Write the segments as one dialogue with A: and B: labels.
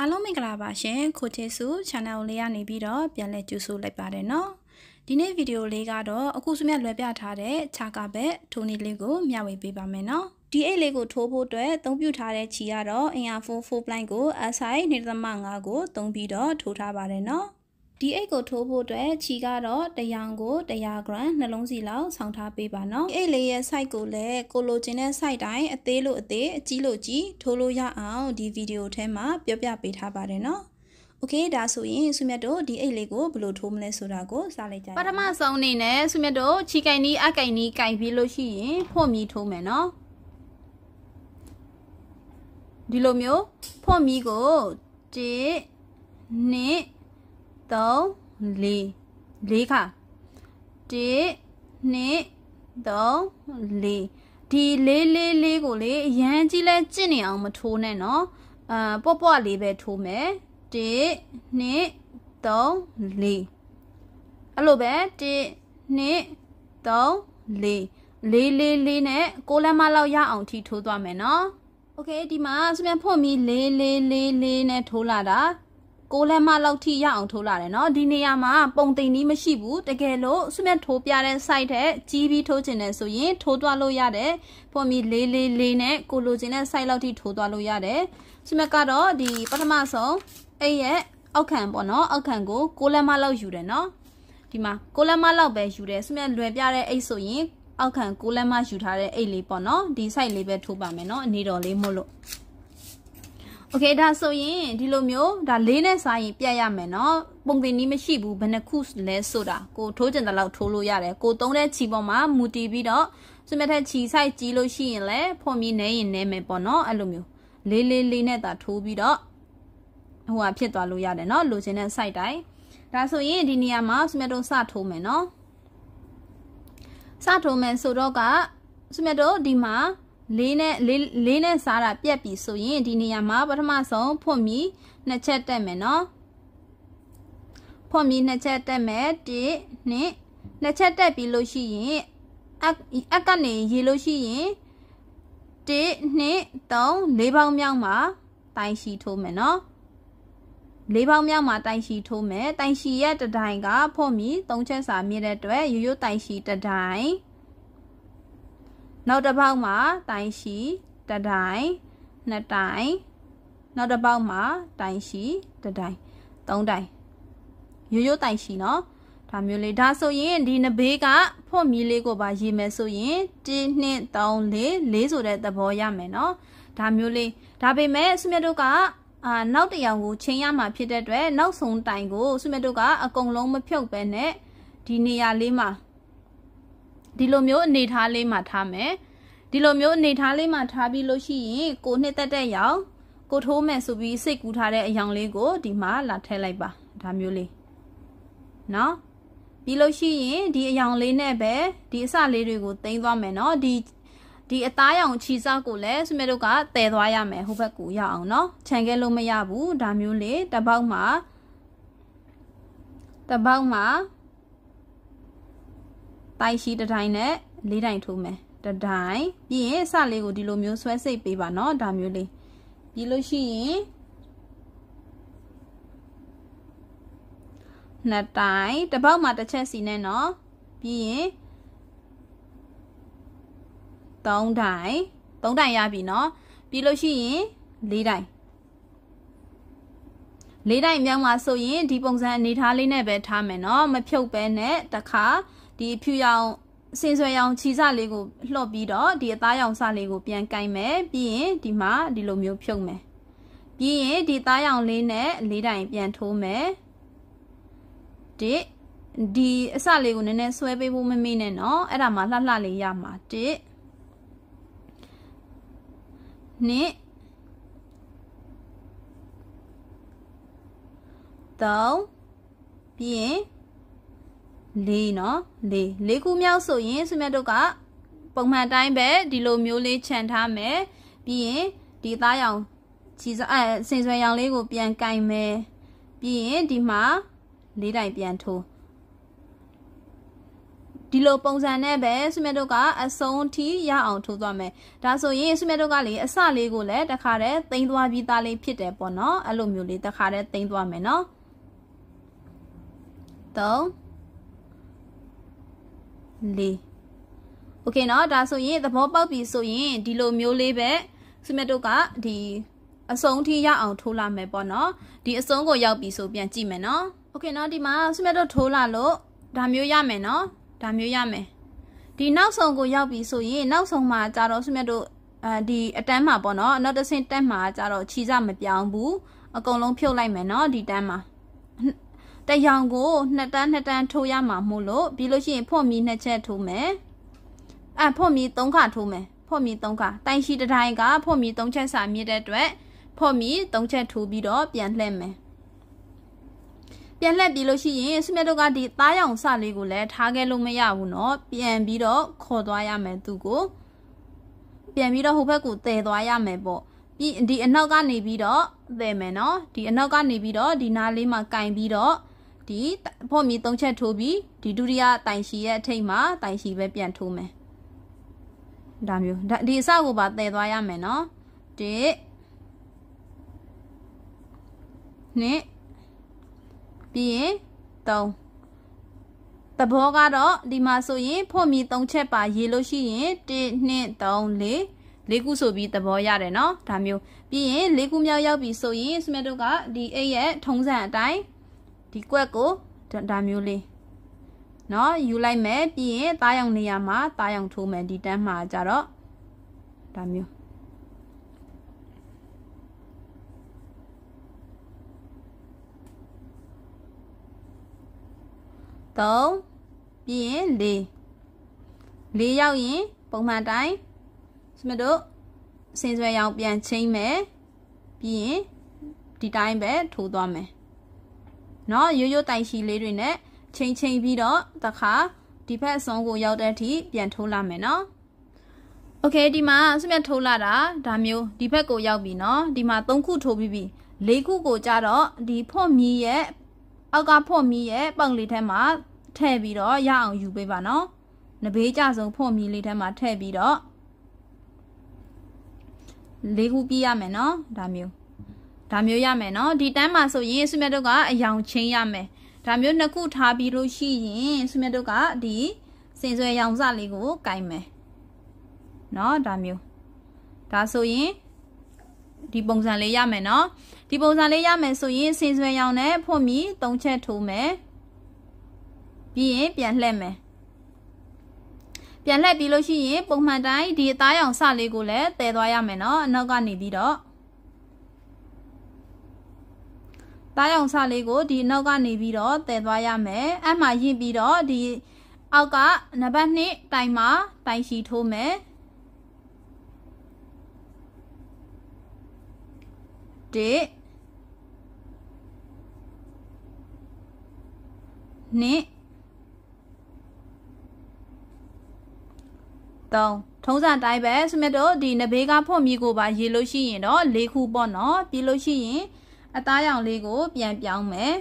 A: အားလုံးမင်္ဂလာပါရှင်ခိုချေစု channel လေးကနေပြီးတော့ပြန်လည်ကြိုဆိုလိုက်ပါတယ်နော်ဒီနေ့ဗီဒီယိုလေးကတော့အခုစမြလွယ်ပြထားတဲ့ခြာကဘက်ထိုးနည်းလေးကိုမျှဝေပေးပါမယ်နော်ဒီအိတ်လေးကိုထိုးဖို့အတွက်အသုံးပြုထားတဲ့ခြီကတော့ AR4 4 blind ကို SI နေသမ5ကို သုံးပြီးတော့ထိုးထားပါတယ်နော်ဒီအိတ်ကိုထိုးဖို့အတွက်ခြီကတော့တရောင်ကို100 g နှလုံးစီလောက်ဆောင်းထားပေးပါနော်အိတ်လေးရဲ့ site ကိုလည်းကိုလိုချင်တဲ့ site တိုင်းအသေးလို့အသေးအကြီးလို့ကြီးထိုးလို့ရအောင်ဒီဗီဒီယိုထဲမှာပြောပြပေးထားပါတယ်နော်โอเคဒါဆိုရင်ဆုမြတ်တို့ဒီအိတ်လေးကိုဘယ်လိုထိုးမလဲဆိုတာကိုစလိုက်ကြပါပထမဆုံးအနေနဲ့ဆုမြတ်တို့ခြီကင်နီးအကင်နီးကင်ပြီးလို့ရှိရင်ဖို့မြည်ထိုးမယ်နော်ဒီလိုမျိုးဖို့မြည်ကို1 2 3 4 4ခါ1 2 3 4ဒီလေးလေးလေးကိုလေအရန်ကြီးလဲကြင့်နေအောင်မထိုးနဲ့နော်အာပေါ့ပေါ့လေးပဲထိုးမယ်1 2 3 4အဲ့လိုပဲ1 2 3 4လေးလေးလေးနဲ့ကိုလမ်းမလောက်ရအောင်ထိထိုးသွားမယ်နော်โอเคဒီမှာစမြန်ဖွင့်ပြီးလေးလေးလေးလေးနဲ့ထိုးလာတာ6လမ်းမလောက်ထိရအောင်ထိုးလာတယ်နော်ဒီနေရာမှာပုံသိမ့်နီးမရှိဘူးတကယ်လို့စမက်ထိုးပြတဲ့ site ထက်ကြီးပြီးထိုးချင်တယ်ဆိုရင်ထိုးသွားလို့ရတယ်ပုံမီလေးလေးလေးနဲ့ကိုလိုချင်တဲ့ site လောက်ထိထိုးသွားလို့ရတယ်စမက်ကတော့ဒီပထမဆုံးအဲ့ရဲ့အောက်ခံပေါ့နော်အောက်ခံကို6လမ်းမလောက်ယူတယ်နော်ဒီမှာ6လမ်းမလောက်ပဲယူတယ်စမက်လွယ်ပြတဲ့အိတ်ဆိုရင် အောက်ခံကိုလက်မယူထားတဲ့အိတ်လေးပေါ့နော်ဒီ site လေးပဲထိုးပါမယ်နော်အနေတော်လေးမို့လို့โอเคဒါဆိုရင်ဒီလိုမျိုးဒါလေးနဲ့စာရင်ပြတ်ရမယ်เนาะပုံသင်နည်းမရှိဘူးဘယ်နှခုလဲဆိုတာကိုထိုးကျင်တဲ့လောက်ထိုးလို့ရတယ်ကိုသုံးတဲ့ခြီပေါ်မှာမူတည်ပြီးတော့စွမြထက်ခြီဆိုင်ကြီးလို့ရှိရင်လည်းဖွန်ပြီးနေရင်နေမယ်ပေါ့เนาะအဲ့လိုမျိုးလေးလေးလေးနဲ့သာထိုးပြီးတော့ဟိုဟာဖြစ်သွားလို့ရတယ်เนาะလိုချင်တဲ့ site တိုင်းဒါဆိုရင်ဒီနေရာမှာစွမြတို့စထိုးမယ်เนาะစထိုးမယ်ဆိုတော့ကစွမြတို့ဒီမှာလေးနဲ့လေးနဲ့စားတာပြက်ပြီဆိုရင်ဒီနေရာမှာပထမဆုံးဖွင့်ပြီးနှစ်ချက်တက်မယ်နော်ဖွင့်ပြီးနှစ်ချက်တက်မယ်1နှစ်နှစ်ချက်တက်ပြီးလို့ရှိရင်အက်ကနေရေလို့ရှိရင်1နှစ်3 4ပေါင်းမြောက်မှာတိုင်ရှိထိုးမယ်နော်လေးပေါင်းမြောက်မှာတိုင်ရှိထိုးမယ်တိုင်ရှိရဲ့တဒိုင်ကဖွင့်ပြီး3ချက်စာမြည်တဲ့အတွက်ရိုးရိုးတိုင်ရှိတဒိုင်နောက်တစ်ပေါက်မှာတိုင်ရှိတတိုင်နှစ်တိုင်နောက်တစ်ပေါက်မှာတိုင်ရှိတတိုင်သုံးတိုင်ရိုးရိုးတိုင်ရှိနော်ဒါမျိုးလေးဒါဆိုရင်ဒီနဘေးကဖွင့်မီလေးကိုပါရေးမယ်ဆိုရင်1 2 3 4 4ဆိုတဲ့သဘောရမယ်နော်ဒါမျိုးလေးဒါပေမဲ့ဆုမြတ်တို့ကအာနောက်တရောင်ကိုချိန်ရမှာဖြစ်တဲ့အတွက်နောက်ဆုံးတိုင်ကိုဆုမြတ်တို့ကအကုန်လုံးမဖြုတ်ပဲနဲ့ဒီနေရာလေးမှာဒီလိုမျိုးအနေထားလေးမှာထားမယ်ဒီလိုမျိုးအနေထားလေးမှာထားပြီးလို့ရှိရင်ကိုနှစ်သက်တဲ့ရောင်ကိုထိုးမယ်ဆိုပြီးစိတ်ကူးထားတဲ့အယောင်လေးကိုဒီမှာလာထည့်လိုက်ပါဒါမျိုးလေးနော်ပြီးလို့ရှိရင်ဒီအယောင်လေးနဲ့ပဲဒီအစလေးတွေကို သိမ်းသွားမယ်နော်ဒီဒီအသားရောင်ခြိစောက်ကိုလည်းစမေတို့ကတည်သွားရမယ်ဟိုဘက်ကိုရအောင်နော်ခြံခဲ့လို့မရဘူးဒါမျိုးလေးတပေါက်မှာတပေါက်မှာတိုက်ရှိတစ်တိုင်းနဲ့လေးတိုင်းထိုးမယ်တစ်တိုင်းပြီးရင်အစလေးကိုဒီလိုမျိုးဆွဲစိတ်ပေးပါเนาะဒါမျိုးလေးပြီးလို့ရှိရင်နှစ်တိုင်းတစ်ပေါက်မှာတစ်ချက်စီနဲ့เนาะပြီးရင်သုံးတိုင်းသုံးတိုင်းရပြီเนาะပြီးလို့ရှိရင်လေးတိုင်းလေးတိုင်းမြောင်းမှာဆိုရင်ဒီပုံစံအနေထားလေးနဲ့ပဲထားမယ်เนาะမဖြုတ်ပဲနဲ့တစ်ခါဒီဖြူရောင်စင်ဆွဲရောင်ခြီစလေးကိုလှော့ပြီးတော့ဒီအသားရောင်စလေးကိုပြန်ကိုင်းမယ်ပြီးရင်ဒီမှာဒီလိုမျိုးဖြုတ်မယ်ပြီးရင်ဒီသားရောင်လေးနဲ့လေးတိုင်ပြန်ထိုးမယ်တစ်ဒီအစလေးကိုနည်းနည်းဆွဲပေးဖို့မမေ့နဲ့နော်အဲ့ဒါမှလှလှလေးရမှာတစ်နှစ်သုံးပြီးရင်၄เนาะ၄၄ခုမြောက်ဆိုရင်ဆွေမြတ်တို့ကပုံမှန်တိုင်းပဲဒီလိုမျိုးလေးခြံထားမယ်ပြီးရင်ဒီသားရောင်ခြေစအဲဆင်ဆွဲရောင်လေးကိုပြန်ကင်မယ်ပြီးရင်ဒီမှာ၄တိုင်ပြန်ထိုးဒီလိုပုံစံနဲ့ပဲဆွေမြတ်တို့ကအဆုံးအထိရအောင်ထိုးသွားမယ်ဒါဆိုရင်ဆွေမြတ်တို့ကလေအစလေးကိုလည်းတခါတည်းတင်သွားပြီးသားလေးဖြစ်တယ်ပေါ့နော်အဲ့လိုမျိုးလေးတခါတည်းတင်သွားမယ်နော်3 4 Okay เนาะဒါဆိုရင်သဘောပေါက်ပြီဆိုရင်ဒီလိုမျိုးလေးပဲဆီမက်တို့ကဒီအဆုံးထိရအောင်ထိုးလာမယ်ပေါ့နော်ဒီအဆုံးကိုရောက်ပြီဆိုပြန်ကြည့်မယ်နော်โอเคเนาะဒီမှာဆီမက်တို့ထိုးလာလို့ဒါမျိုးရမယ်နော်ဒါမျိုးရမယ်ဒီနောက်ဆုံးကိုရောက်ပြီဆိုရင်နောက်ဆုံးမှာကြတော့ဆီမက်တို့အဲဒီအတန်းမှာပေါ့နော်နောက်တစ်ဆင့်တက်မှာကြတော့ခြေစမပြောင်းဘူးအကုန်လုံးဖြုတ်လိုက်မယ်နော်ဒီတန်းမှာတရောင်ကိုနှစ်တန်းနှစ်တန်းထိုးရမှာမို့လို့ပြီးလို့ရှိရင်ဖွင့်မီနှစ်ချက်ထိုးမယ်အဲဖွင့်မီ၃ခါထိုးမယ်ဖွင့်မီ၃ခါတိုင်ရှိတတိုင်းကဖွင့်မီ၃ချက်စာမြစ်တဲ့အတွက်ဖွင့်မီ၃ချက်ထိုးပြီးတော့ပြန်လှည့်မယ်ပြန်လှည့်ပြီးလို့ရှိရင်စမြတ်တို့ကဒီသားရောင်စလေးကိုလည်းထားခဲ့လို့မရဘူးเนาะပြန်ပြီးတော့ခေါ်သွားရမယ်သူကိုပြန်ပြီးတော့ဟိုဘက်ကိုတည်သွားရမယ်ပေါ့ပြီးဒီအနောက်ကနေပြီးတော့တည်မယ်เนาะဒီအနောက်ကနေပြီးတော့ဒီနားလေးမှာကင်ပြီးတော့ဒီဖော့မီ၃ချက်ထိုးပြီးဒီဒုတိယတိုင်ရှီရဲ့အထိတ်မှာတိုင်ရှီပဲပြန်ထိုးမယ်ဒါမျိုးဒီအစကိုပါတည်သွားရမယ်နော်တစ်နှစ်ပြီးရင်၃သဘောကတော့ဒီမှာဆိုရင်ဖော့မီ၃ချက်ပါ ရေးလို့ရှိရင်1 2 3 4လေးခုဆိုပြီးသဘောရတယ်เนาะဒါမျိုးပြီးရင်လေးခုမြောက်ရောက်ပြီဆိုရင်စမက်တို့ကဒီအိတ်ရဲ့ထုံးစံအတိုင်းဒီကွက်ကိုဒါမျိုးလေးနော်ယူလိုက်မယ်ပြီးရင်သားရောင်နေရာမှာသားရောင်ထိုးမယ်ဒီတန်းမှာကြတော့ဒါမျိုးသုံးပြီးရင်လေးလေးရောက်ရင်ပုံမှန်တိုင်းစမတို့ဆင်ဆွဲရောင်ပြန်ချိန်မယ်ပြီးရင်ဒီတိုင်းပဲထိုးသွားမယ်เนาะရိုးရိုးတိုင်ရှည်လေးတွေနဲ့ချိန်ချိန်ပြီးတော့တခါဒီဘက်အဆုံးကိုရောက်တဲ့အထိပြန်ထိုးလာမယ်နော်โอเคဒီမှာဆွမြထိုးလာတာဒါမျိုးဒီဘက်ကိုရောက်ပြီเนาะဒီမှာ3ခုထိုးပြီးပြီ၄ခုကိုကြတော့ဒီဖွန့်မီရဲ့အောက်ကဖွန့်မီရဲ့ပေါင်လေးထဲမှာထည့်ပြီးတော့ရအောင်ယူပေးပါเนาะနဘေးကြဆုံးဖွန့်မီလေးထဲမှာထည့်ပြီးတော့၄ခုပြရမယ်เนาะဒါမျိုးဒါမျိုးရမယ်နော်ဒီတန်းမှာဆိုရင်ဆွေမြတ်တို့ကအယောင်ချင်းရမယ်ဒါမျိုးနှစ်ခုထားပြီးလို့ရှိရင်ဆွေမြတ်တို့ကဒီစင်ဆွဲရောင်စလေးကိုကင်မယ်နော်ဒါမျိုးဒါဆိုရင်ဒီပုံစံလေးရမယ်နော်ဒီပုံစံလေးရမယ်ဆိုရင်စင်ဆွဲရောင်နဲ့ဖွင့်ပြီးသုံးချက်ထိုးမယ်ပြီးရင်ပြန်လှည့်မယ်ပြန်လှည့်ပြီးလို့ရှိရင်ပုံမှန်တိုင်းဒီအသားရောင်စလေးကိုလည်းတည်သွားရမယ်နော်အနောက်ကနေပြီးတော့သားရောင်စလေးကိုဒီနောက်ကနေပြီးတော့တည်သွားရမယ်အဲ့မှာရင့်ပြီးတော့ဒီအောက်ကနံပါတ်2တိုင်မှာတိုင်ရှိထိုးမယ်1နှစ်သုံးထုံးစံတိုင်းပဲစမြတ်တို့ဒီနဘေးကဖွင့်မိကိုပါရေလို့ရှိရင်တော့၄ခုပေါ့နော်ပြီးလို့ရှိရင်အသားရောင်လေးကိုပြန်ပြောင်းမယ်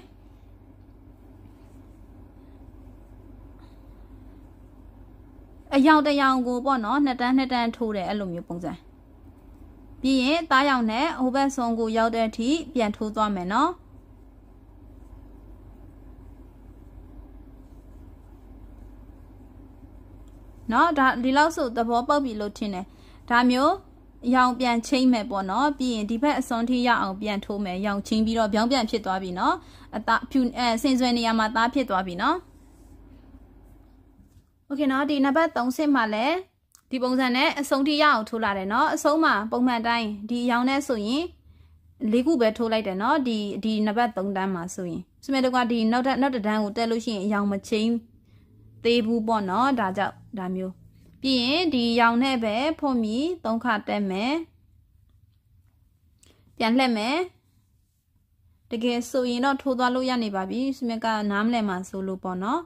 A: အယောင်တယောင်ကိုပေါ့နော်နှစ်တန်းနှစ်တန်းထိုးတယ်အဲ့လိုမျိုးပုံစံပြီးရင်သားရောင်နဲ့ဟိုဘက်ဆုံးကို ရောက်တဲ့အထိပြန်ထိုးသွားမယ်နော်နော်ဒါဒီလောက်ဆိုသဘောပေါက်ပြီလို့ထင်တယ်ဒါမျိုးရောင်ပြန်ချိမ့်မယ်ပေါ့နော်ပြီးရင်ဒီဘက်အစွန်ထိရအောင်ပြန်ထိုးမယ်ရောင်ချိမ့်ပြီးတော့ပြောင်းပြန်ဖြစ်သွားပြီနော်အသားဖြူအဲဆင်ဆွဲနေရာမှာသားဖြစ်သွားပြီနော်โอเคနော်ဒီနံပါတ်30မှာလည်းဒီပုံစံနဲ့အဆုံးထိရအောင်ထိုးလာတယ်နော်အဆုံးမှာပုံမှန်တိုင်းဒီရောင်နဲ့ဆိုရင်လေးခုပဲထိုးလိုက်တယ်နော်ဒီဒီနံပါတ်3တန်းမှာဆိုရင်စမေတကွာဒီနောက်ထပ်နောက်တစ်တန်းကိုတက်လို့ရှိရင်အရောင်မချင်းသေးဘူးပေါ့နော်ဒါကြောင့်ဒါမျိုးပြီးရင်ဒီရောင်နဲ့ပဲဖုံးပြီးသုံးခါတက်မယ်ပြန်လှည့်မယ်တကယ်ဆိုရင်တော့ထိုးသွားလို့ရနေပါပြီစမကနားမလည်မှဆိုလို့ပေါ့နော်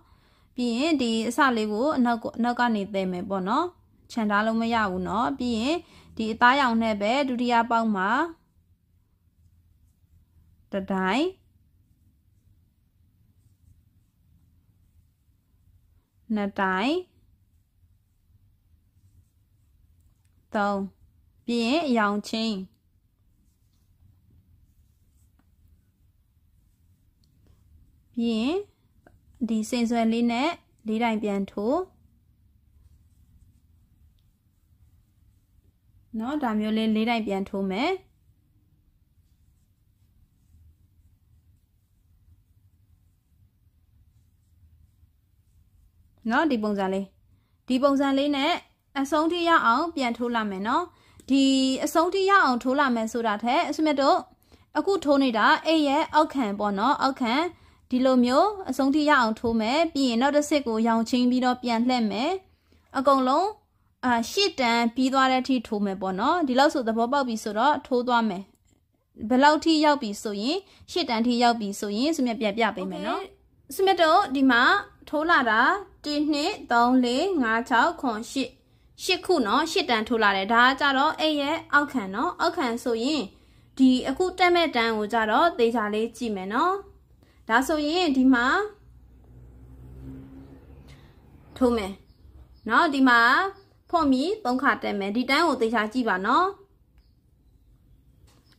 A: ပြီးရင်ဒီအစလေးကိုအနောက်အနောက်ကနေသဲမယ်ပေါ့နော်ခြံထားလို့မရဘူးနော်ပြီးရင်ဒီအသားရောင်နဲ့ပဲဒုတိယပေါက်မှာတတိုင်းနှစ်တိုင်းသုံးပြင်အယောင်ချင်းပြင်ဒီစင်ဆွဲလေးနဲ့လေးတိုင်ပြန်ထိုးเนาะဒါမျိုးလေးလေးတိုင်ပြန်ထိုးမယ်เนาะဒီပုံစံလေးဒီပုံစံလေးနဲ့အဆုံးထိရအောင်ပြန်ထိုးလာမယ်နော်ဒီအဆုံးထိရအောင်ထိုးလာမယ်ဆိုတာထက်အစမတို့အခုထိုးနေတာအဲ့ရဲ့အောက်ခံပေါ့နော်အောက်ခံဒီလိုမျိုးအဆုံးထိရအောင်ထိုးမယ်ပြီးရင်နောက်တစ်စစ်ကိုရောင်ချင်းပြီးတော့ပြန်လှည့်မယ်အကုန်လုံးအာရှစ်တန်ပြီးသွားတဲ့အထိထိုးမယ်ပေါ့နော်ဒီလောက်ဆိုသဘောပေါက်ပြီဆိုတော့ထိုးသွားမယ်ဘယ်လောက်ထိရောက်ပြီဆိုရင်ရှစ်တန်ထိရောက်ပြီဆိုရင်စမြက်ပြပြပေးမယ်နော်စမြက်တို့ဒီမှာထိုးလာတာ1 2 3 4 5 6 7၈ခုနော်၈တန်ထိုးလာတယ်ဒါကကြတော့အဲ့ရဲ့အောက်ခံနော်အောက်ခံဆိုရင်ဒီအခုတက်မဲ့တန်ကိုကြတော့သေချာလေးကြည့်မယ်နော်ဒါဆိုရင်ဒီမှာထိုးမယ်နော်ဒီမှာဖွင့်ပြီး၃ခါတက်မယ်ဒီတန်းကိုသေချာကြည့်ပါနော်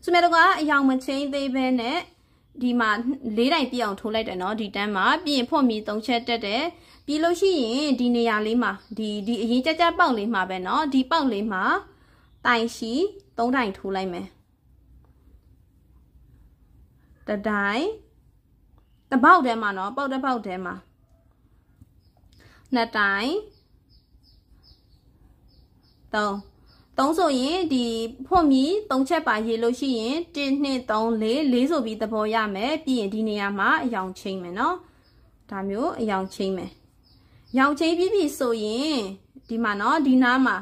A: စမေတော့ကအယောင်မချင်းသေးပဲနဲ့ဒီမှာ၄တိုင်ပြည့်အောင်ထိုးလိုက်တယ်နော်ဒီတန်းမှာပြီးရင်ဖွင့်ပြီး၃ချက်တက်တယ်ပြီးလို့ရှိရင်ဒီနေရာလေးမှာဒီဒီအရင်ကြကြပေါက်လေးမှာပဲနော်ဒီပေါက်လေးမှာတိုင်ရှိ၃တိုင်ထိုးလိုက်မယ်တတိုင်တပေါက်ထဲမှာနော်ပေါက်တစ်ပေါက်ထဲမှာနှစ်တိုင်၃သုံးဆိုရင်ဒီဖွင့်ပြီးသုံးချက်ပါရေးလို့ရှိရင်1 2 3 4 4ဆိုပြီးသဘောရမယ်ပြီးရင်ဒီနေရာမှာအယောင်ချိန်မယ်နော်ဒါမျိုးအယောင်ချိန်မယ်ရောင်ချိန်ပြီးပြီဆိုရင်ဒီမှာနော်ဒီနားမှာ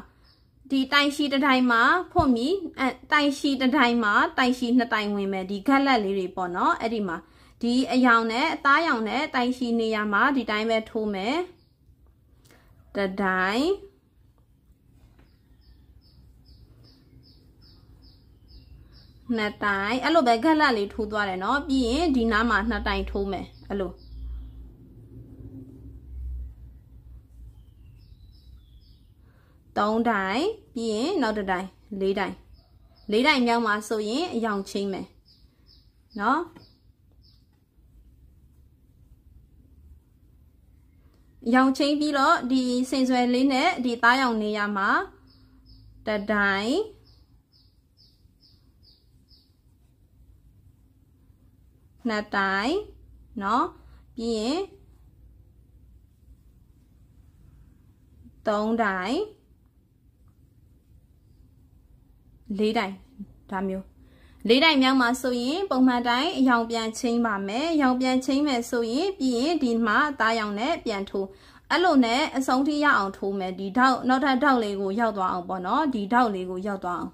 A: ဒီတိုင်ရှိတစ်တိုင်မှာဖွင့်ပြီးအဲတိုင်ရှိတစ်တိုင်မှာတိုင်ရှိနှစ်တိုင်ဝင်မယ်ဒီဂက်လက်လေးတွေပေါ့နော်အဲ့ဒီမှာဒီအယောင်နဲ့အသားရောင်နဲ့တိုင်ရှိနေရာမှာဒီတိုင်းပဲထိုးမယ်တတိုင်နှစ်တိုင်အဲ့လိုပဲဂက်လက်လေးထိုးသွားတယ်နော်ပြီးရင်ဒီနားမှာနှစ်တိုင်ထိုးမယ်အဲ့လိုသုံးတိုင်ပြီးရင်နောက်တစ်တိုင်လေးတိုင်လေးတိုင်မြောက်မှာဆိုရင်အယောင်ချင်းမယ်နော်ရောင်ချင်းပြီးတော့ဒီစင်ဆွဲလေးနဲ့ဒီသားရောင်နေရာမှာတတိုင်းနှစ်တိုင်းเนาะပြီးရင်သုံးတိုင်းလေးတိုင်းဒါမျိုးလေးတိုင်းမြောက်မှာဆိုရင်ပုံမှန်တိုင်းအယောင်ပြန်ချင်းပါမယ်။ရောင်ပြန်ချင်းမယ်ဆိုရင်ပြီးရင်ဒီမှာအသားရောင်နဲ့ပြန်ထိုးအဲ့လိုနဲ့အဆုံးထိရအောင်ထိုးမယ်ဒီထောက်နောက်ထပ်ထောက်လေးကိုရောက်သွားအောင်ပေါ့နော်ဒီထောက်လေးကိုရောက်သွားအောင်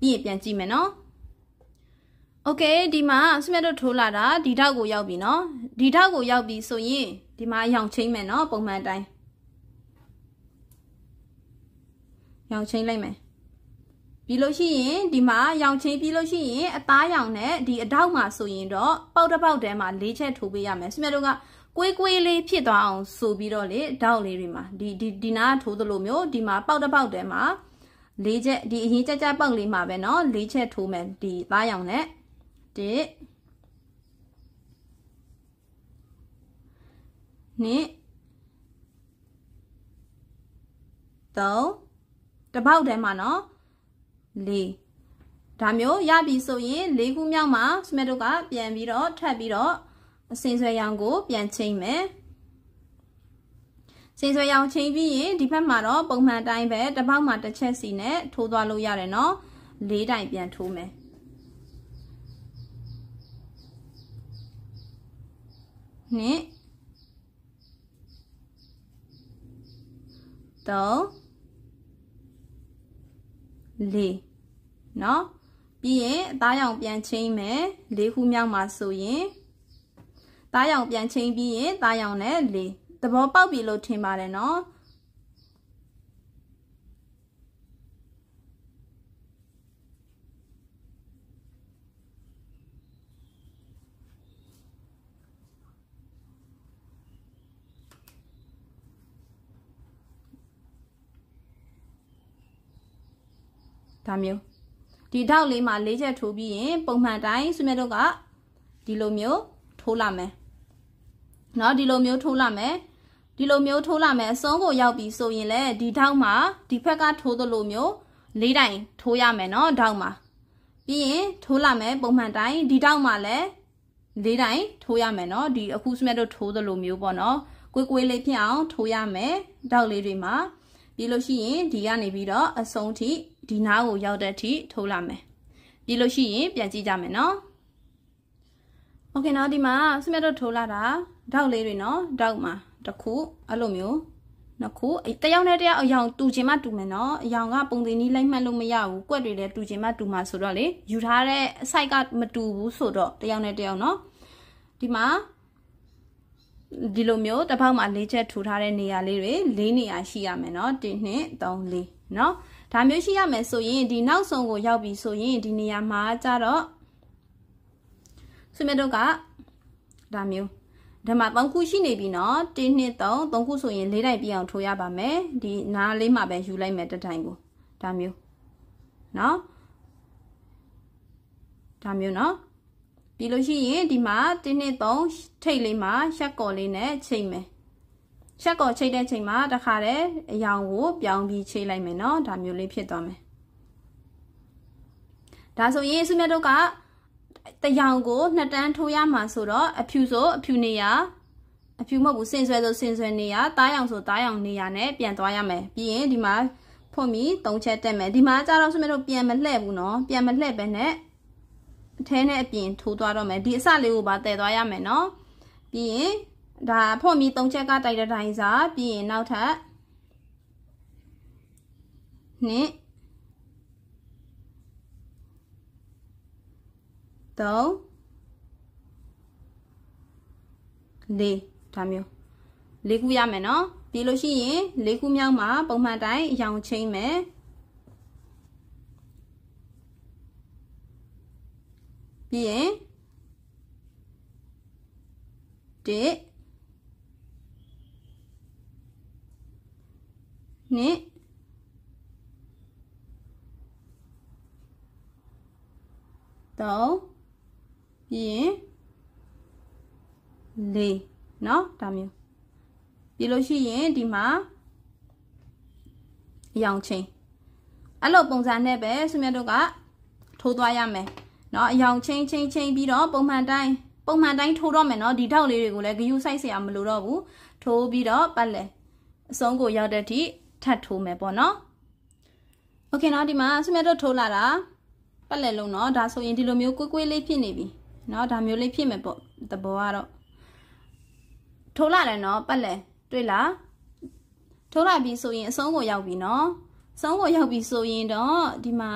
A: ပြီးရင်ပြန်ကြည့်မယ်နော်โอเคဒီမှာစမြတ်တို့ထိုးလာတာဒီထောက်ကိုရောက်ပြီเนาะဒီထောက်ကိုရောက်ပြီဆိုရင်ဒီမှာရောင်ချင်းမယ်เนาะပုံမှန်တိုင်းရောင်ချင်းလိုက်မယ်ပြီးလို့ရှိရင်ဒီမှာရောင်ချင်းပြီးလို့ရှိရင်အသားရောင်နဲ့ဒီအထောက်မှာဆိုရင်တော့ပေါက်တစ်ပေါက်တည်းမှာ၄ချက်ထိုးပေးရမယ်စမြတ်တို့ကကွေးကွေးလေးဖြစ်သွားအောင်ဆိုပြီးတော့လေဓာတ်လေးတွေမှာဒီဒီဒီနာထိုးသလိုမျိုးဒီမှာပေါက်တစ်ပေါက်တည်းမှာ၄ချက်ဒီအရင်ကြက်ကြက်ပေါက်လေးမှာပဲเนาะ၄ချက်ထိုးမယ်ဒီသားရောင်နဲ့တစ်နှစ်သုံးတပေါက်တည်းမှာနော်လေးဒါမျိုးရပြီဆိုရင်လေးခုမြောက်မှာစမက်တို့ကပြန်ပြီးတော့ထပ်ပြီးတော့အစင်ဆွဲရောင်ကို ပြန်ချိန်မယ်စင်ဆွဲရောင်ချိန်ပြီးရင်ဒီဘက်မှာတော့ပုံမှန်တိုင်းပဲတပေါက်မှာတစ်ချက်စီနဲ့ထိုးသွားလို့ရတယ်နော်လေးတိုင်ပြန်ထိုးမယ်နှစ်သုံးလေးနော်ပြီးရင်အသားရောင်ပြန်ချင်းမယ်လေးခုမြောက်မှာဆိုရင်သားရောင်ပြန်ချင်းပြီးရင်သားရောင်နဲ့လေးသဘောပေါက်ပြီလို့ထင်ပါတယ်နော်ဒါမျိုးဒီထောက်လေးမှာ၄ချက်ထိုးပြီးရင်ပုံမှန်တိုင်းဆွေမျိုးတို့ကဒီလိုမျိုးထိုးလာမယ်เนาะဒီလိုမျိုးထိုးလာမယ်ဒီလိုမျိုးထိုးလာမယ်အဆုံးကိုရောက်ပြီဆိုရင်လည်းဒီထောက်မှာဒီဖက်က ထိုးသလိုမျိုး၄တိုင်ထိုးရမယ်เนาะထောက်မှာပြီးရင်ထိုးလာမယ်ပုံမှန်တိုင်းဒီထောက်မှာလည်း၄တိုင်ထိုးရမယ်เนาะဒီအခုဆွေမျိုးတို့ထိုးသလိုမျိုးပေါ့เนาะကွေးကွေးလေးဖြစ်အောင်ထိုးရမယ်ထောက်လေးတွေမှာပြီးလို့ရှိရင်ဒီကနေပြီးတော့အဆုံးထိဒီနားကိုရောက်တဲ့အထိ ထိုးလာမယ်ပြီးလို့ရှိရင်ပြန်ကြည့်ကြမယ်နော်โอเคเนาะဒီမှာစမြတ်တို့ထိုးလာတာဒေါက်လေးတွေเนาะဒေါက်မှာတစ်ခုအဲ့လိုမျိုးနှစ်ခုတယောက်နဲ့တယောက်အယောင်တူချင်မှတူမယ်เนาะအယောင်ကပုံစံနီးလိုက်မှတ်လို့မရဘူးကွက်တွေလည်းတူချင်မှတူမှာဆိုတော့လေယူထားတဲ့ site ကမတူဘူးဆိုတော့တယောက်နဲ့တယောက်เนาะဒီမှာဒီလိုမျိုးတစ်ပေါက်မှာ၄ချက်ထူထားတဲ့နေရာလေးတွေ၄နေရာရှိရမယ်เนาะ1 2 3 4เนาะဒါမျိုးရှိရမယ်ဆိုရင်ဒီနောက်ဆုံးကိုရောက်ပြီဆိုရင်ဒီနေရာမှာကြတော့ဆွေမြတ်တို့ကဒါမျိုးဒါမှ3ခုရှိနေပြီเนาะ1 2 3 3ခုဆိုရင်၄တိုင်ပြအောင်ထိုးရပါမယ်ဒီနားလေးမှာပဲယူလိုက်မယ်တစ်တိုင်ကိုဒါမျိုးเนาะဒါမျိုးเนาะပြီးလို့ရှိရင်ဒီမှာ1နှစ်3ထိတ်လေးမှာရှက်ကော်လေးနဲ့ချိန်မယ်ရှက်ကော်ချိန်တဲ့ချိန်မှာတခါတည်းအယောင်ကို ပြောင်းပြီးချိန်လိုက်မယ်နော်ဒါမျိုးလေးဖြစ်သွားမယ်ဒါဆိုရင်စုမြတ်တို့ကတယောင်ကိုနှစ်တန်းထိုးရမှာဆိုတော့အဖြူဆိုအဖြူနေရအဖြူမဟုတ်ဘူးစင်ဆွဲဆိုစင်ဆွဲနေရတားရောင်ဆိုတားရောင်နေရနဲ့ပြန်သွားရမယ်ပြီးရင်ဒီမှာဖွင့်ပြီး၃ချက်တက်မယ်ဒီမှာကြတော့စုမြတ်တို့ပြန်မလှည့်ဘူးနော်ပြန်မလှည့်ပဲနဲ့အထဲနဲ့အပြင်ထိုးသွားတော့မယ်ဒီအစလေးကိုပါတည်သွားရမယ်နော်ပြီးရင်ဒါဖို့မီ၃ချက်ကတိုက်တဲ့တိုင်းစာပြီးရင်နောက်ထပ်နှစ်သုံးလေးဒါမျိုးလေးခုရမယ်နော်ပြီးလို့ရှိရင်လေးခုမြောက်မှာပုံမှန်တိုင်းအရောင်ချိန်မယ်ပြီးရင်တစ်နှစ်သုံးပြီးရင်လေးเนาะဒါမျိုးပြီးလို့ရှိရင်ဒီမှာအယောင်ချင်းအဲ့လိုပုံစံနဲ့ပဲဆွေမျိုးတို့ကထိုးသွားရမယ်နော်အယောင်ချင်းချင်းချင်းပြီးတော့ပုံမှန်တိုင်းပုံမှန်တိုင်းထိုးတော့မယ်နော်ဒီထောက်လေးတွေကိုလည်းဂယူဆိုင်စရာမလိုတော့ဘူးထိုးပြီးတော့ပတ်လဲအဆုံးကိုရောက်တဲ့အထိထပ်ထိုးမယ်ပေါ့နော်โอเคနော်ဒီမှာဆွမြတ်တော့ထိုးလာတာပတ်လဲလုံးနော်ဒါဆိုရင်ဒီလိုမျိုးကွေးကွေးလေးဖြစ်နေပြီနော်ဒါမျိုးလေးဖြစ်မယ်ပေါ့သဘောကတော့ထိုးလာတယ်နော်ပတ်လဲတွေ့လားထိုးလာပြီဆိုရင်အဆုံးကိုရောက်ပြီနော်ဆောင်းပေါ်ရောက်ပြီဆိုရင်တော့ဒီမှာ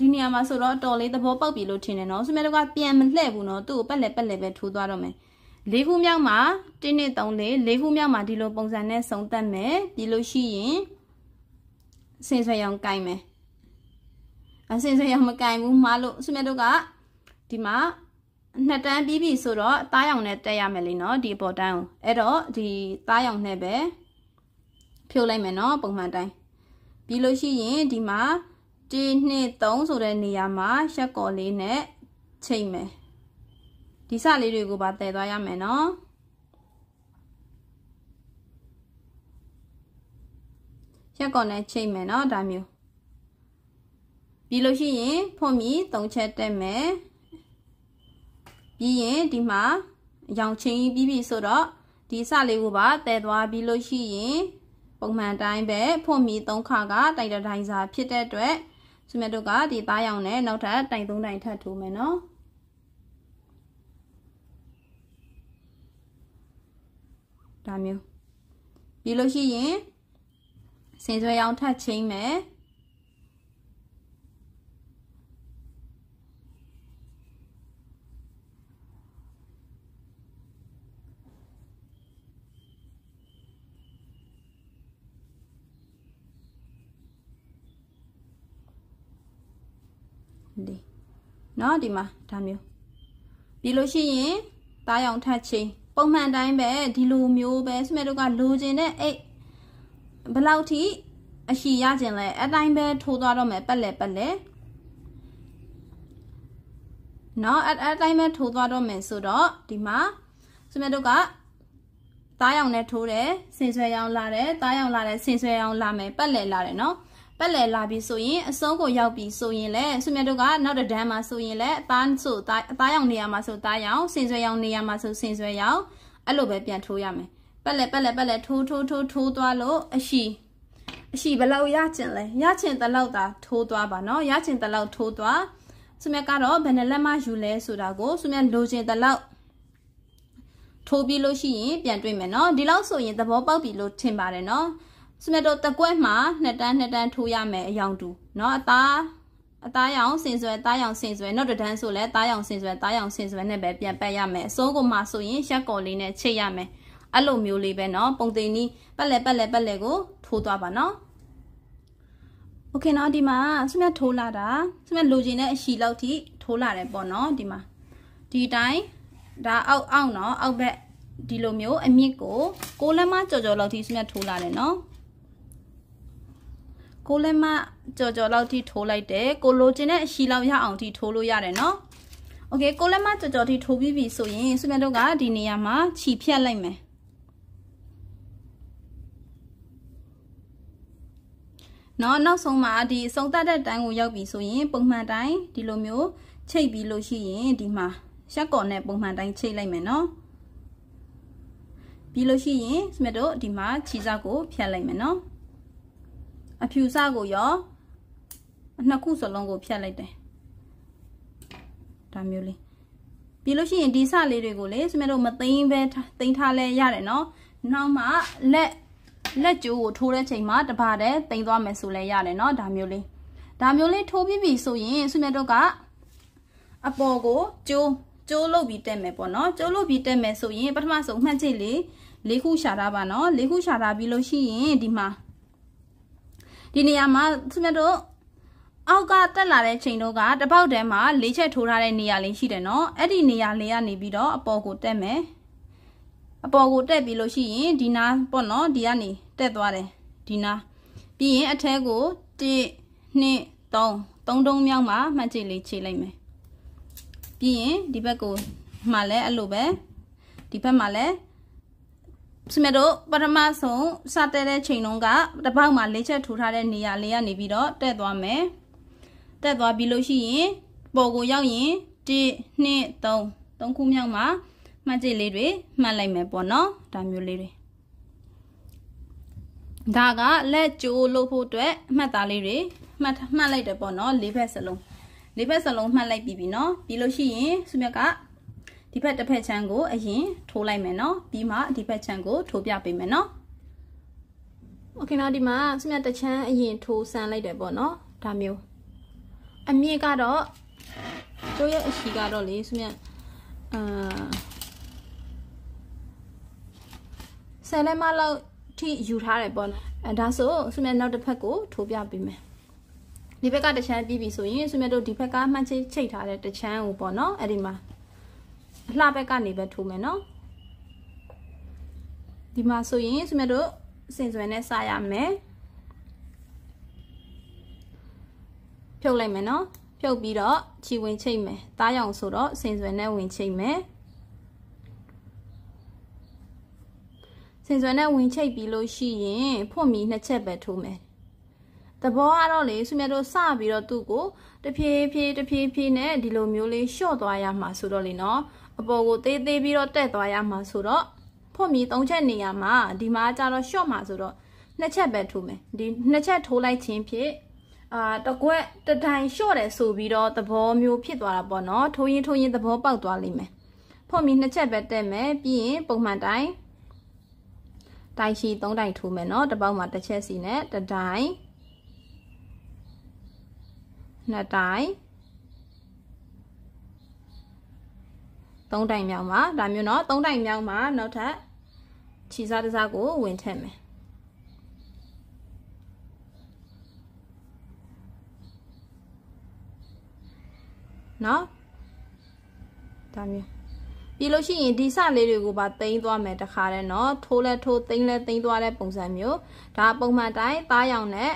A: ဒီနေရာမှာဆိုတော့တော်လေးသဘောပေါက်ပြီလို့ထင်တယ်နော်ဆုမဲတို့ကပြန်မလှဲ့ဘူးနော်သူ့ကိုပက်လက်ပက်လက်ပဲထိုးသွားတော့မယ်လေးခုမြောက်မှာ1နဲ့3လေးလေးခုမြောက်မှာဒီလိုပုံစံနဲ့စုံတက်မယ်ပြီးလို့ရှိရင်ဆင်ဆွဲရောင်ကင်မယ်အဆင်ဆွဲရောင်မကင်ဘူးမလို့ဆုမဲတို့ကဒီမှာနှစ်တန်းပြီးပြီဆိုတော့အသားရောင်နဲ့တက်ရမယ်လေနော်ဒီအပေါ်တန်းကိုအဲ့တော့ဒီသားရောင်နဲ့ပဲဖြိုးလိုက်မယ်နော်ပုံမှန်တိုင်းပြီးလို့ရှိရင်ဒီမှာ1 2 3ဆိုတဲ့နေရာမှာရက်ကော်လေးနဲ့ချိန်မယ်ဒီစလေးတွေကိုပါတည်သွားရမယ်နော်ရက်ကော်နဲ့ချိန်မယ်နော်ဒါမျိုးပြီးလို့ရှိရင်ဖွင့်ပြီး၃ချက်တက်မယ်ပြီးရင်ဒီမှာရောင်ချင်းပြီးပြီဆိုတော့ဒီစလေးကိုပါတည်သွားပြီးလို့ရှိရင်ပုံမှန်တိုင်းပဲဖို့မီ၃ခါကတိုက်တတိုင်းစာဖြစ်တဲ့အတွက်သူမြတ်တို့ကဒီသားရောင်နဲ့နောက်ထပ်တိုက်၃တိုင်းထပ်ထိုးမယ်နော်ဒါမျိုးပြီးလို့ရှိရင်ဆင်ဆွဲရောင်ထပ်ချိန်မယ်เนาะဒီမှာဒါမျိုးပြီးလို့ရှိရင်တားရောင်ထက်ချင်းပုံမှန်တိုင်းပဲဒီလိုမျိုးပဲစမဲတို့ကလိုချင်တဲ့အိတ်ဘလောက်ထိ အရှိရကျင်လဲအတိုင်းပဲထိုးသွားတော့မယ်ပက်လက်ပက်လက်နော်အအတိုင်းပဲထိုးသွားတော့မယ်ဆိုတော့ဒီမှာစမဲတို့ကသားရောင်နဲ့ထိုးတယ်ဆင်ဆွဲရောင်လာတယ်သားရောင်လာတယ်ဆင်ဆွဲရောင်လာမယ်ပက်လက်လာတယ်နော်ပတ်လည်လာပြီဆိုရင်အဆုံးကိုရောက်ပြီဆိုရင်လည်းဆွေမြတ်တို့ကနောက်တဒန်းမှာဆိုရင်လည်းအသားဆိုအသားရောင်နေရာမှာဆိုသားရောင်ဆင်ဆွဲရောင်နေရာမှာဆိုဆင်ဆွဲရောင်အဲ့လိုပဲပြန်ထိုးရမယ်ပတ်လက်ပတ်လက်ပတ်လက်ထိုးထိုးထိုးထိုးသွားလို့အရှိအရှိဘလောက်ရချင်လဲရချင်တလောက်သာထိုးသွားပါနော်ရချင်တလောက်ထိုးသွားဆွေမြတ်ကတော့ဘယ်နှလက်မှယူလဲဆိုတာကိုဆွေမြတ်လိုချင်တလောက်ထိုးပြီးလို့ရှိရင်ပြန်တွေ့မယ်နော်ဒီလောက်ဆိုရင်သဘောပေါက်ပြီလို့ထင်ပါတယ်နော်စနတော့တကွက်မှာနှစ်တန်းနှစ်တန်းထိုးရမယ်အယောင်တူเนาะအသားအသားရောင်ဆင်ဆွဲအသားရောင်ဆင်ဆွဲနောက်တဒန်းဆိုလဲအသားရောင်ဆင်ဆွဲအသားရောင်ဆင်ဆွဲနဲ့ပဲပြန်ပတ်ရမယ်အစိုးကမှဆိုရင်ရက်ကော်လေးနဲ့ချိတ်ရမယ်အဲ့လိုမျိုးလေးပဲเนาะပုံသိန်းနီးပတ်လဲပတ်လဲပတ်လဲကိုထိုးသွားပါเนาะโอเคเนาะဒီမှာစမြတ်ထိုးလာတာစမြတ်လိုချင်တဲ့အရှိလောက်ထိထိုးလာတယ်ပေါ့เนาะဒီမှာဒီတိုင်းဒါအောက်အောက်เนาะအောက်ဘက်ဒီလိုမျိုး အမြင့်ကိုကိုလက်မကြော်ကြော်လောက်ထိစမြတ်ထိုးလာတယ်เนาะကိုလက်မကြော်ကြော်လောက်ထိထိုးလိုက်တယ်ကိုလိုချင်တဲ့အရှိလောက်ရအောင်ထိထိုးလို့ရတယ်နော်โอเคကိုလက်မကြော်ကြော်ထိထိုးပြီးပြီဆိုရင်စုမြတ်တို့ကဒီနေရာမှာခြိဖြတ်လိုက်မယ်နော်နောက်ဆုံးမှာဒီစုံတတ်တဲ့တိုင်းကိုရောက်ပြီဆိုရင်ပုံမှန်တိုင်းဒီလိုမျိုးချိတ်ပြီးလို့ရှိရင်ဒီမှာရက်ကော်နဲ့ပုံမှန်တိုင်းချိတ်လိုက်မယ်နော်ပြီးလို့ရှိရင်စမြတ်တို့ဒီမှာခြေစားကိုဖြတ်လိုက်မယ်နော်အဖြူစကိုရောနှစ်ခုစလုံးကိုဖြတ်လိုက်တယ်ဒါမျိုးလေးပြီးလို့ရှိရင်ဒီစလေးတွေကိုလေစမတို့မသိမ်းပဲသိမ်းထားလဲရတယ်နော်နောက်မှလက်လက်ကျိုးကိုထိုးတဲ့ချိန်မှာတပါတဲ့သိမ်းသွားမယ်ဆိုလဲရတယ်နော်ဒါမျိုးလေးဒါမျိုးလေးထိုးပြီးပြီဆိုရင်စမတို့ကအပေါ်ကိုကျိုးကျိုးလုပ်ပြီးတက်မယ်ပေါ့နော်ကျိုးလုပ်ပြီးတက်မယ်ဆိုရင်ပထမဆုံးမှတ်ချက်လေးလေးခုရှာထားပါနော်လေးခုရှာထားပြီးလို့ရှိရင်ဒီမှာဒီနေရာမှာသူမြတ်တို့အောက်ကတက်လာတဲ့ချိန်တော့ကတပေါက်တန်းမှာလေးချက်ထိုးထားတဲ့နေရာလေးရှိတယ်နော်အဲ့ဒီနေရာလေးကနေပြီးတော့အပေါ်ကိုတက်မယ်အပေါ်ကိုတက်ပြီးလို့ရှိရင်ဒီနာပေါ့နော်ဒီကနေတက်သွားတယ်ဒီနာပြီးရင်အထက်ကို1 2 3 3တုံးမြောင်းမှာမှတ်ကြည့်လေးခြေလိုက်မယ်ပြီးရင်ဒီဘက်ကိုမှလည်းအဲ့လိုပဲဒီဘက်မှာလည်းစမတို့ပထမဆုံးစတဲ့တဲ့ချိန်တုန်းကတပောက်မှာလေးချက်ထိုးထားတဲ့နေရာလေးကနေပြီးတော့တက်သွားမယ်တက်သွားပြီးလို့ရှိရင်ပေါ်ကိုရောက်ရင်1 2 3 3ခုမြောက်မှာမှတ်ကြည့်လေးတွေမှတ်လိုက်မယ်ပေါ့နော်ဒါမျိုးလေးတွေဒါကလက်ကြိုးလို့ဖို့အတွက်မှတ်သားလေးတွေမှတ်မှတ်လိုက်တယ်ပေါ့နော်လေးဘက်စလုံးလေးဘက်စလုံးမှတ်လိုက်ပြီပြီနော်ပြီးလို့ရှိရင်ဆုမြတ်ကဒီဘက်တစ်ဖက်ချမ်းကိုအရင်ထိုးလိုက်မယ်နော်ပြီးမှဒီဘက်ချမ်းကိုထိုးပြပေးမယ်နော်โอเคနော်ဒီမှာစမြတ်တစ်ချမ်းအရင်ထိုးဆန်းလိုက်တယ်ပေါ့နော်ဒါမျိုးအမြင့်ကတော့တို့ရဲ့အရှိကတော့လေစမြတ်အာဆယ်လက်မလောက်ထိယူထားတယ်ပေါ့နော်အဲဒါဆိုစမြတ်နောက်တစ်ဖက်ကို ထိုးပြပေးမယ်ဒီဘက်ကတစ်ချမ်းပြီးပြီဆိုရင်စမြတ်တို့ဒီဘက်ကမှန်ချိတ်ချိတ်ထားတဲ့တစ်ချမ်းကိုပေါ့နော်အဲ့ဒီမှာအလှဘက်ကနေပဲထိုးမယ်နော်ဒီမှာဆိုရင်သူများတို့စင်စွယ်နဲ့စရမယ်ဖြုတ်လိုက်မယ်နော် ဖြုတ်ပြီးတော့ခြီဝင်ချိတ်မယ်တားရောင်ဆိုတော့စင်စွယ်နဲ့ဝင်ချိတ်မယ်စင်စွယ်နဲ့ဝင်ချိတ်ပြီးလို့ရှိရင်ဖွင့်ပြီးနှစ်ချက်ပဲထိုးမယ်တဘောကတော့လေသူများတို့စပြီးတော့သူ့ကိုတဖြည်းဖြည်းတဖြည်းဖြည်းနဲ့ဒီလိုမျိုးလေးလျှော့သွားရမှာဆိုတော့လေနော်အပေါ်ကိုသေးသေးပြီးတော့တက်သွားရမှာဆိုတော့ဖို့မီ၃ချက်နေရာမှာဒီမှာကျတော့ short မှာဆိုတော့နှစ်ချက်ပဲထိုးမယ်ဒီနှစ်ချက်ထိုးလိုက်ခြင်းဖြင့်အာတကွက်တတိုင် short တယ်ဆိုပြီးတော့သဘောမျိုးဖြစ်သွားတာပေါ့နော်ထိုးရင်ထိုးရင်သဘောပေါက်သွားလိမ့်မယ်ဖို့မီနှစ်ချက်ပဲတက်မယ်ပြီးရင်ပုံမှန်တိုင်းတိုင်ရှိ၃တိုင်ထိုးမယ်နော်တစ်ပေါက်မှာတစ်ချက်စီနဲ့တတိုင်နှစ်တိုင်သုံးတိုင်မြောင်းမှာဒါမျိုးเนาะသုံးတိုင်မြောင်းမှာနောက်ထပ်ခြေစားတစားကိုဝင်ထည့်မယ်เนาะဒါမျိုးပြီးလို့ရှိရင်ဒီစလေးတွေကိုပါသိမ်းသွားမယ်တခါတည်းเนาะထိုးလဲထိုးသိမ်းလဲသိမ်းသွားတဲ့ပုံစံမျိုးဒါပုံမှန်တိုင်းသားရောင်နဲ့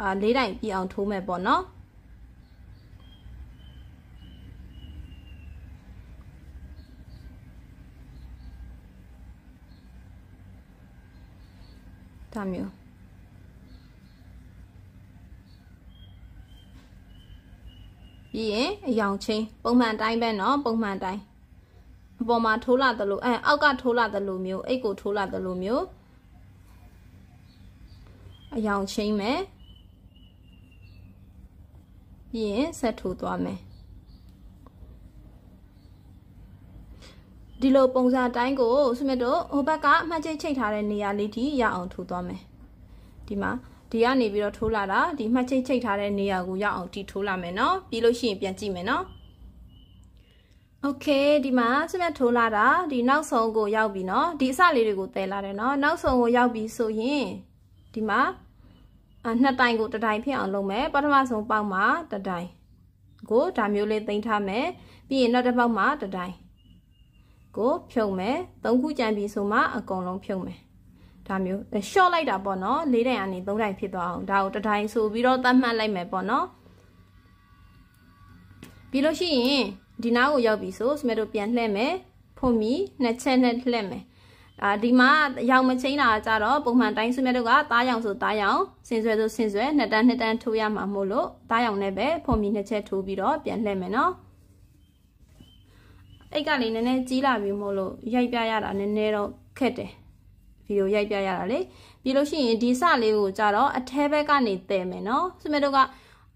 A: အာလေးတိုင်ပြအောင်ထိုးမယ်ပေါ့เนาะဒါမျိုးပြီးရင်အယောင်ချင်းပုံမှန်တိုင်းပဲเนาะပုံမှန်တိုင်းအပေါ်မှာထိုးလာသလိုအဲအောက်ကထိုးလာသလိုမျိုးအိတ်ကိုထိုးလာသလိုမျိုးအယောင်ချင်းမယ်ပြီးရင်ဆက်ထိုးသွားမယ်ဒီလိုပုံစံတိုင်းကိုစမစ်တို့ဟိုဘက်ကအမှတ်ချက်ချိန်ထားတဲ့နေရာလေးထိရအောင်ထိုးသွားမယ်ဒီမှာဒီကနေပြီးတော့ထိုးလာတာဒီမှတ်ချိတ်ချိတ်ထားတဲ့နေရာကိုရောက်အောင်တီထိုးလာမယ်เนาะပြီးလို့ရှိရင်ပြန်ကြည့်မယ်เนาะ Okay ဒီမှာဆက်လက်ထိုးလာတာဒီနောက်ဆုံးကိုရောက်ပြီเนาะဒီအစလေးတွေကိုတည်လာတယ်เนาะနောက်ဆုံးကိုရောက်ပြီဆိုရင်ဒီမှာအနှစ်တိုင်ကိုတတိုင်ဖြစ်အောင်လုပ်မယ်ပထမဆုံးပေါက်မှာတတိုင်ကိုဒါမျိုးလေးတင်ထားမယ်ပြီးရင်နောက်တစ်ပေါက်မှာတတိုင်ကိုဖြုတ်မယ်၃ခုကြံပြီဆိုမှအကုန်လုံးဖြုတ်မယ်ဒါမျိုး short လိုက်တာပေါ့နော်၄တိုင်အနေ၃တိုင်ဖြစ်သွားအောင်ဒါကိုတစ်တိုင်ဆိုပြီးတော့သတ်မှတ်လိုက်မယ်ပေါ့နော်ပြီးလို့ရှိရင်ဒီနားကိုရောက်ပြီဆိုစမဲတို့ပြန်လှည့်မယ်ဖုန်မီနှစ်ချက်နဲ့လှည့်မယ်အာဒီမှာရောင်မချင်းတာကြတော့ပုံမှန်တိုင်းစမဲတို့ကသားရောင်ဆိုသားရောင်ဆင်ဆွဲဆိုဆင်ဆွဲနှစ်တန်းနှစ်တန်းထိုးရမှာမို့လို့သားရောင်နဲ့ပဲဖုန်မီနှစ်ချက်ထိုးပြီးတော့ပြန်လှည့်မယ်နော်အိတ်ကလေနည်းနည်းကြီးလာပြီမို့လို့ရိုက်ပြရတာနည်းနည်းတော့ခက်တယ်ဗီဒီယိုရိုက်ပြရတာလေပြီးလို့ရှိရင်ဒီစလေးကိုကြတော့အထဲဘက်ကနေတည်မယ်နော်စမေတို့က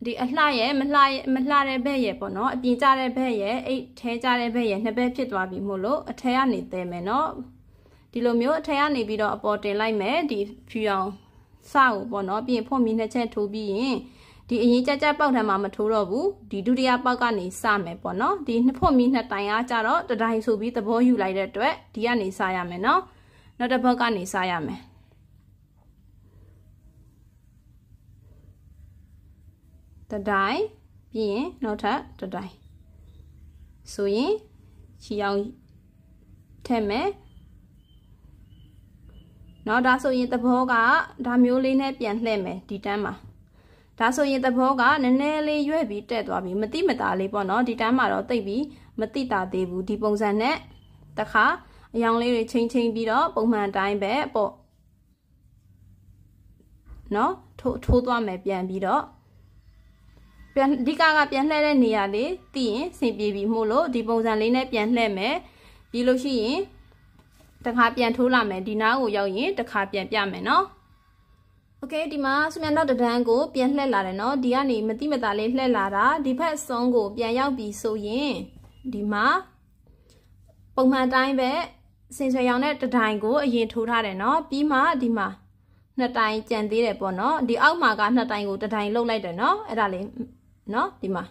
A: ဒီအလှရဲ့မလှမလှတဲ့ဘက်ရဲ့ပေါ့နော်အပြင်ကျတဲ့ဘက်ရဲ့အိတ်ထဲကျတဲ့ဘက်ရဲ့နှစ်ဘက်ဖြစ်သွားပြီမို့လို့အထဲကနေတည်မယ်နော်ဒီလိုမျိုးအထဲကနေပြီးတော့အပေါ်တင်လိုက်မယ်ဒီဖြူအောင်စကိုပေါ့နော် ပြီးရင်ဖွင့်ပြီးနှစ်ချက်ထိုးပြီးရင်ဒီအရင်ကြက်ကြက်ပေါက်ထဲမှာမထိုးတော့ဘူးဒီဒုတိယပေါက်ကနေစမယ်ပေါ့နော်ဒီနှစ်ဖို့မီနှစ်တိုင်အားကြတော့တတိုင်ဆိုပြီးသဘောယူလိုက်တဲ့အတွက်ဒီကနေစရမယ်နော်နောက်တစ်ပေါက်ကနေစရမယ်တတိုင်ပြီးရင်နောက်ထပ်တတိုင်ဆိုရင်ခြေအောင်ထည့်မယ်เนาะဒါဆိုရင်သဘောကဒါမျိုးလေးနဲ့ပြန်လှည့်မယ်ဒီတန်းမှာဒါဆိုရင်သဘောကနည်းနည်းလေးရွဲ့ပြီးတက်သွားပြီမတိမတာလေးပေါ့နော်ဒီတန်းမှာတော့တိတ်ပြီးမတိတာသေးဘူးဒီပုံစံနဲ့တခါအယောင်လေးတွေချိန်ချိန်ပြီးတော့ပုံမှန်တိုင်းပဲပေါ့နော်ထိုးထိုးသွားမယ်ပြန်ပြီးတော့ပြန်အဓိကကပြန်လှည့်တဲ့နေရာလေးသိရင်ဆင်ပြေပြီမို့လို့ဒီပုံစံလေးနဲ့ပြန်လှည့်မယ်ပြီးလို့ရှိရင်တခါပြန်ထိုးလာမယ်ဒီနားကိုရောက်ရင်တခါပြန်ပြမယ်နော်โอเคဒီမှာဆုမြန်တော့တဒန်းကိုပြန်လှည့်လာတယ်เนาะဒီကနေမတိမတာလေးလှည့်လာတာဒီဘက်အစွန်ကိုပြန်ရောက်ပြီဆိုရင်ဒီမှာပုံမှန်တိုင်းပဲစင်ဆွေရောင်တဲ့တဒိုင်ကို အရင်ထိုးထားတယ်เนาะပြီးမှဒီမှာနှစ်တိုင်ကြံသေးတယ်ပေါ့เนาะဒီအောက်မှာကနှစ်တိုင်ကိုတဒိုင်လှုပ်လိုက်တယ်เนาะအဲ့ဒါလေးเนาะဒီမှာ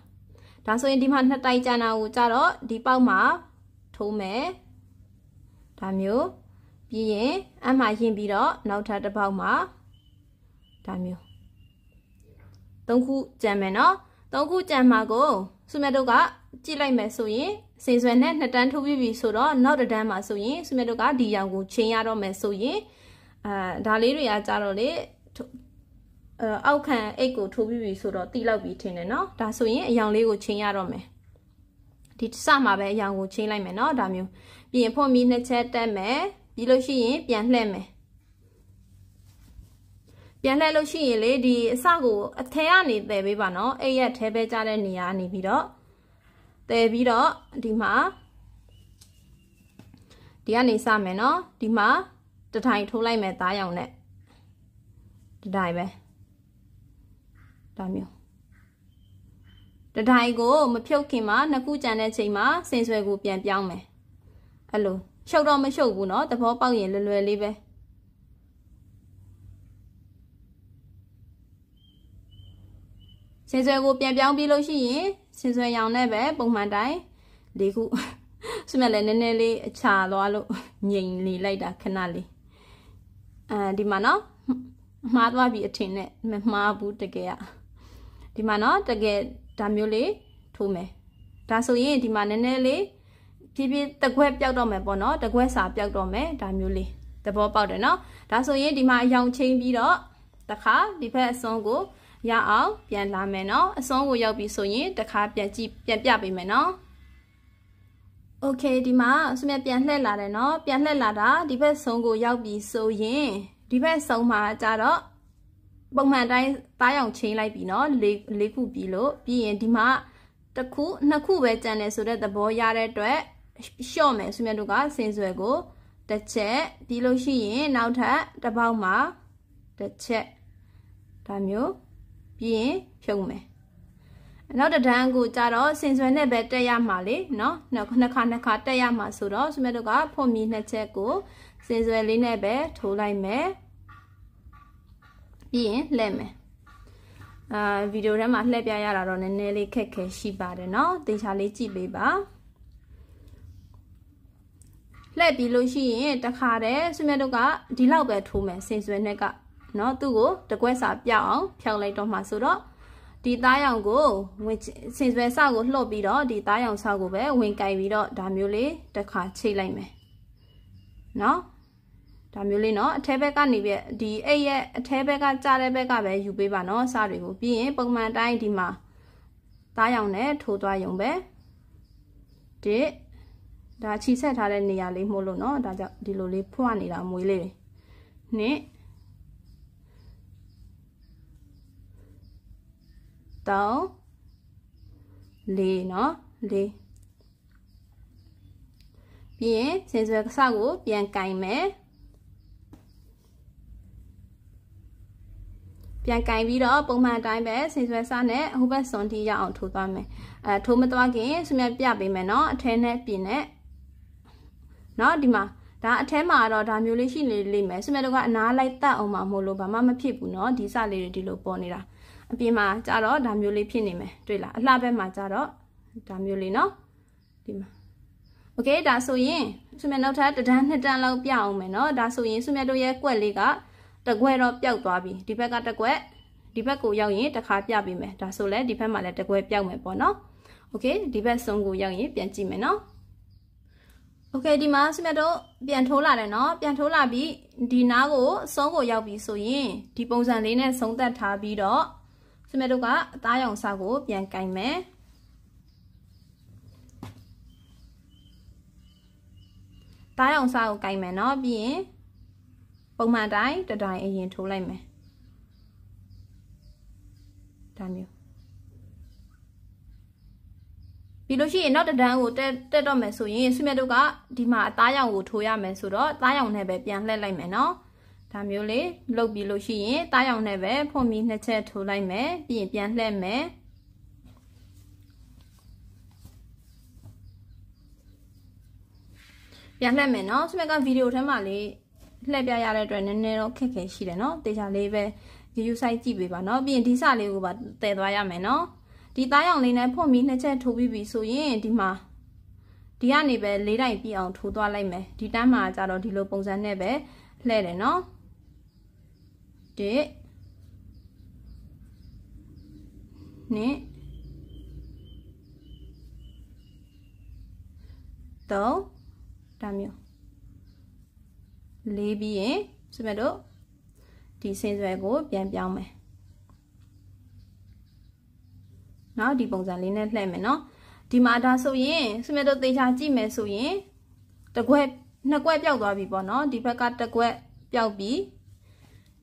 A: ဒါဆိုရင်ဒီမှာနှစ်တိုင်ကြံတာကိုကြတော့ဒီပေါက်မှာထိုးမယ်ဒါမျိုးပြီးရင်အမှရင်ပြီးတော့နောက်ထပ်တစ်ပေါက်မှာဒါမျိုးသုံးခုကြံမယ်နော်သုံးခုကြံမှာကိုဆူမြတ်တို့ကကြည့်လိုက်မယ်ဆိုရင်စင်ဆွယ်နဲ့နှစ်တန်းထိုးပြီးပြီဆိုတော့နောက်တစ်တန်းမှာဆိုရင်ဆူမြတ်တို့ကဒီရောင်ကိုချင်းရတော့မယ်ဆိုရင်အာဒါလေးတွေကကြတော့လေအဲအောက်ခံအိတ်ကိုထိုးပြီးပြီဆိုတော့တီလောက်ပြီးထင်တယ်နော်ဒါဆိုရင်အယောင်လေးကိုချင်းရတော့မယ်ဒီစမှာပဲအယောင်ကိုချင်းလိုက်မယ်နော်ဒါမျိုးပြင်ဖို့မီနှစ်ချက်တက်မယ်ပြီးလို့ရှိရင်ပြန်လှည့်မယ်ပြန်လှည့်လို့ရှိရင်လေဒီအစကိုအထဲကနေတည်ပေးပါနော်အဲ့ရက်ထဲပဲကြားတဲ့နေရာနေပြီးတော့တည်ပြီးတော့ဒီမှာဒီကနေစမယ်နော်ဒီမှာတထိုင်ထိုးလိုက်မယ်သားရောင်နဲ့တထိုင်ပဲဒါမျိုးတထိုင်ကိုမဖြုတ်ခင်မှာနှစ်ခုကြံတဲ့ချိန်မှာဆင်ဆွဲကိုပြန်ပြောင်းမယ်အဲ့လိုရှုပ်တော့မရှုပ်ဘူးเนาะသဘောပေါက်ရင်လွယ်လွယ်လေးပဲ။ဆင်ဆွဲကိုပြန်ပြောင်းပြီးလို့ရှိရင်ဆင်ဆွဲရောင်နဲ့ပဲပုံမှန်တိုင်း၄ခုဆုမြလည်းနည်းနည်းလေးအချာသွားလို့ငြိမ်နေလိုက်တာခဏလေးအဲဒီမှာနော်မှားသွားပြီအထင်နဲ့မမှားဘူးတကယ်อ่ะဒီမှာနော်တကယ်ဒါမျိုးလေးထိုးမယ်ဒါဆိုရင်ဒီမှာနည်းနည်းလေးဖြည်းဖြည်းတကွက်ပြောက်တော့မယ်ပေါ့နော်တကွက်စာပြောက်တော့မယ်ဒါမျိုးလေးသဘောပေါက်တယ်နော်ဒါဆိုရင်ဒီမှာအယောင်ချင်းပြီးတော့တခါဒီဘက်အစွန်ကိုရအောင်ပြန်လာမယ်နော်အဆုံးကိုရောက်ပြီဆိုရင်တခါပြန်ကြည့်ပြန်ပြပေးမယ်နော်โอเคဒီမှာဆုမြပြန်လှည့်လာတယ်เนาะပြန်လှည့်လာတာဒီဘက်ဆုံးကိုရောက်ပြီဆိုရင်ဒီဘက်ဆုံးမှာကြတော့ပုံမှန်တိုင်းတားရောင်ချင်းလိုက်ပြီเนาะ၄၄ခုပြီလို့ပြီးရင်ဒီမှာတစ်ခုနှစ်ခုပဲကြံတယ်ဆိုတဲ့သဘောရတဲ့အတွက်ရှော့မယ်ဆုမြတို့ကဆင်ဆွဲကိုတစ်ချက်ပြီးလို့ရှိရင်နောက်ထပ်တစ်ပေါက်မှာတစ်ချက်ဒါမျိုးပြီးရင်ဖြုတ်မယ်နောက်တစ်တန်းကိုကြတော့ဆင်ဆွဲနဲ့ပဲတက်ရမှာလေနော်နှစ်ခါနှစ်ခါတက်ရမှာဆိုတော့ဆွမဲတို့ကဖွင့်ပြီးနှစ်ချက်ကိုဆင်ဆွဲလေးနဲ့ပဲထိုးလိုက်မယ်ပြီးရင်လှည့်မယ်အာဗီဒီယိုထဲမှာလှည့်ပြရတာတော့နည်းနည်းလေးခက်ခဲရှိပါတယ်နော်တေချာလေးကြည့်ပေးပါလှည့်ပြီးလို့ရှိရင်တခါတည်းဆွမဲတို့ကဒီလောက်ပဲထိုးမယ်ဆင်ဆွဲနဲ့ကเนาะသူ့ကိုတကွက်စာပြောက်အောင်ဖြောက်လိုက်တော့မှာဆိုတော့ဒီသားရောင်ကိုဝင်ဆင်ဆွဲစကိုလှုပ်ပြီးတော့ဒီသားရောင်စကိုပဲဝင်ကြိုက်ပြီးတော့ဒါမျိုးလေးတစ်ခါချိတ်လိုက်မယ်เนาะဒါမျိုးလေးเนาะအထဲဘက်ကနေပြဒီအဲ့ရဲ့အထဲဘက်ကကြားတဲ့ဘက်ကပဲယူပေးပါเนาะစတွေကိုပြီးရင်ပုံမှန်တိုင်းဒီမှာသားရောင်နဲ့ထိုးသွားရုံပဲတစ်ဒါခြိဆက်ထားတဲ့နေရာလေးမှုလို့เนาะဒါကြောင့်ဒီလိုလေးဖွားနေတာမွေးလေးနှစ်3 4เนาะ4ပြီးရင်ဆင်ဆွဲကစကို ပြန်ကင်မယ်ပြန်ကင်ပြီးတော့ပုံမှန်အတိုင်းပဲဆင်ဆွဲစနဲ့ဟိုဘက်စွန်တီရအောင်ထိုးသွားမယ်အဲထိုးမသွားခင်ဆွမြပြပေးမယ်เนาะအထဲနဲ့ပြင်နဲ့เนาะဒီမှာဒါအထဲမှာတော့ဒါမျိုးလေးရှိနေလိမ့်မယ်ဆွမြတို့ကအနားလိုက်တတ်အောင်မှမဟုတ်လို့ဘာမှမဖြစ်ဘူးเนาะဒီစလေးတွေဒီလိုပေါ်နေတာအပြင်မှာကြတော့ဒါမျိုးလေးဖြစ်နေမယ်တွေ့လားအလှဘက်မှာကြတော့ဒါမျိုးလေးနော်ဒီမှာโอเคဒါဆိုရင်ဆုမြတ်နောက်ထပ်တဒန်းနှစ်တန်းလောက်ပြအောင်မယ်နော်ဒါဆိုရင်ဆုမြတ်တို့ရဲ့ကွက်လေးကတကွက်တော့ပျောက်သွားပြီဒီဘက်ကတကွက်ဒီဘက်ကိုရောက်ရင်တစ်ခါပြပေးမယ်ဒါဆိုလဲဒီဘက်မှာလည်းတကွက်ပျောက်မယ်ပေါ့နော်โอเคဒီဘက်ဆုံးကိုရောက်ရင်ပြန်ကြည့်မယ်နော်โอเคဒီမှာဆုမြတ်တို့ပြန်ထိုးလာတယ်နော်ပြန်ထိုးလာပြီးဒီနားကိုဆုံးကိုရောက်ပြီဆိုရင်ဒီပုံစံလေးနဲ့ဆုံးသက်ထားပြီးတော့ကျမတို့ကအသားရောင်စကိုပြန်ကင်မယ်သားရောင်စကိုကင်မယ်နော်ပြီးရင်ပုံမှန်တိုင်းတတိုင်းအရင်ထိုးလိုက်မယ်ဒါမျိုးပြီးလို့ရှိရင်နောက်တဒန်းကိုတက်တက်တော့မယ်ဆိုရင်ဆွေမြတ်တို့ကဒီမှာအသားရောင်ကိုထိုးရမယ်ဆိုတော့သားရောင်နဲ့ပဲပြန်လှည့်လိုက်မယ်နော်။ဒါမျိုးလေးလှုပ်ပြီးလို့ရှိရင်တားရောင်နဲ့ပဲဖွန်ပြီးနှစ်ချက်ထိုးလိုက်မယ်ပြီးရင်ပြန်လှည့်မယ်ပြန်လှည့်မယ်နော်စမက်ကဗီဒီယိုထဲမှာလေးလှည့်ပြရတဲ့အတွက်နည်းနည်းတော့ခက်ခဲရှိတယ်နော်တေချာလေးပဲရယူဆိုင်ကြည့်ပေးပါနော်ပြီးရင်ဒီစလေးကိုပါတည်သွားရမယ်နော်ဒီသားရောင်လေးနဲ့ဖွန်ပြီးနှစ်ချက်ထိုးပြီးပြီဆိုရင်ဒီမှာဒီကနေပဲလေးတိုင်ပြည့်အောင်ထိုးသွားလိုက်မယ်ဒီတန်းမှာကြတော့ဒီလိုပုံစံနဲ့ပဲလှည့်တယ်နော်တစ်နှစ်သုံးဒါမျိုးလေးပြီးရင်ကျွန်မတို့ဒီဆင်းဆွဲကိုပြန်ပြောင်းမယ်နော်ဒီပုံစံလေးနဲ့လှည့်မယ်နော်ဒီမှာဒါဆိုရင်ကျွန်မတို့သေချာကြည့်မယ်ဆိုရင်တကွက်နှစ်ကွက်ပျောက်သွားပြီပေါ့နော်ဒီဘက်ကတကွက်ပျောက်ပြီး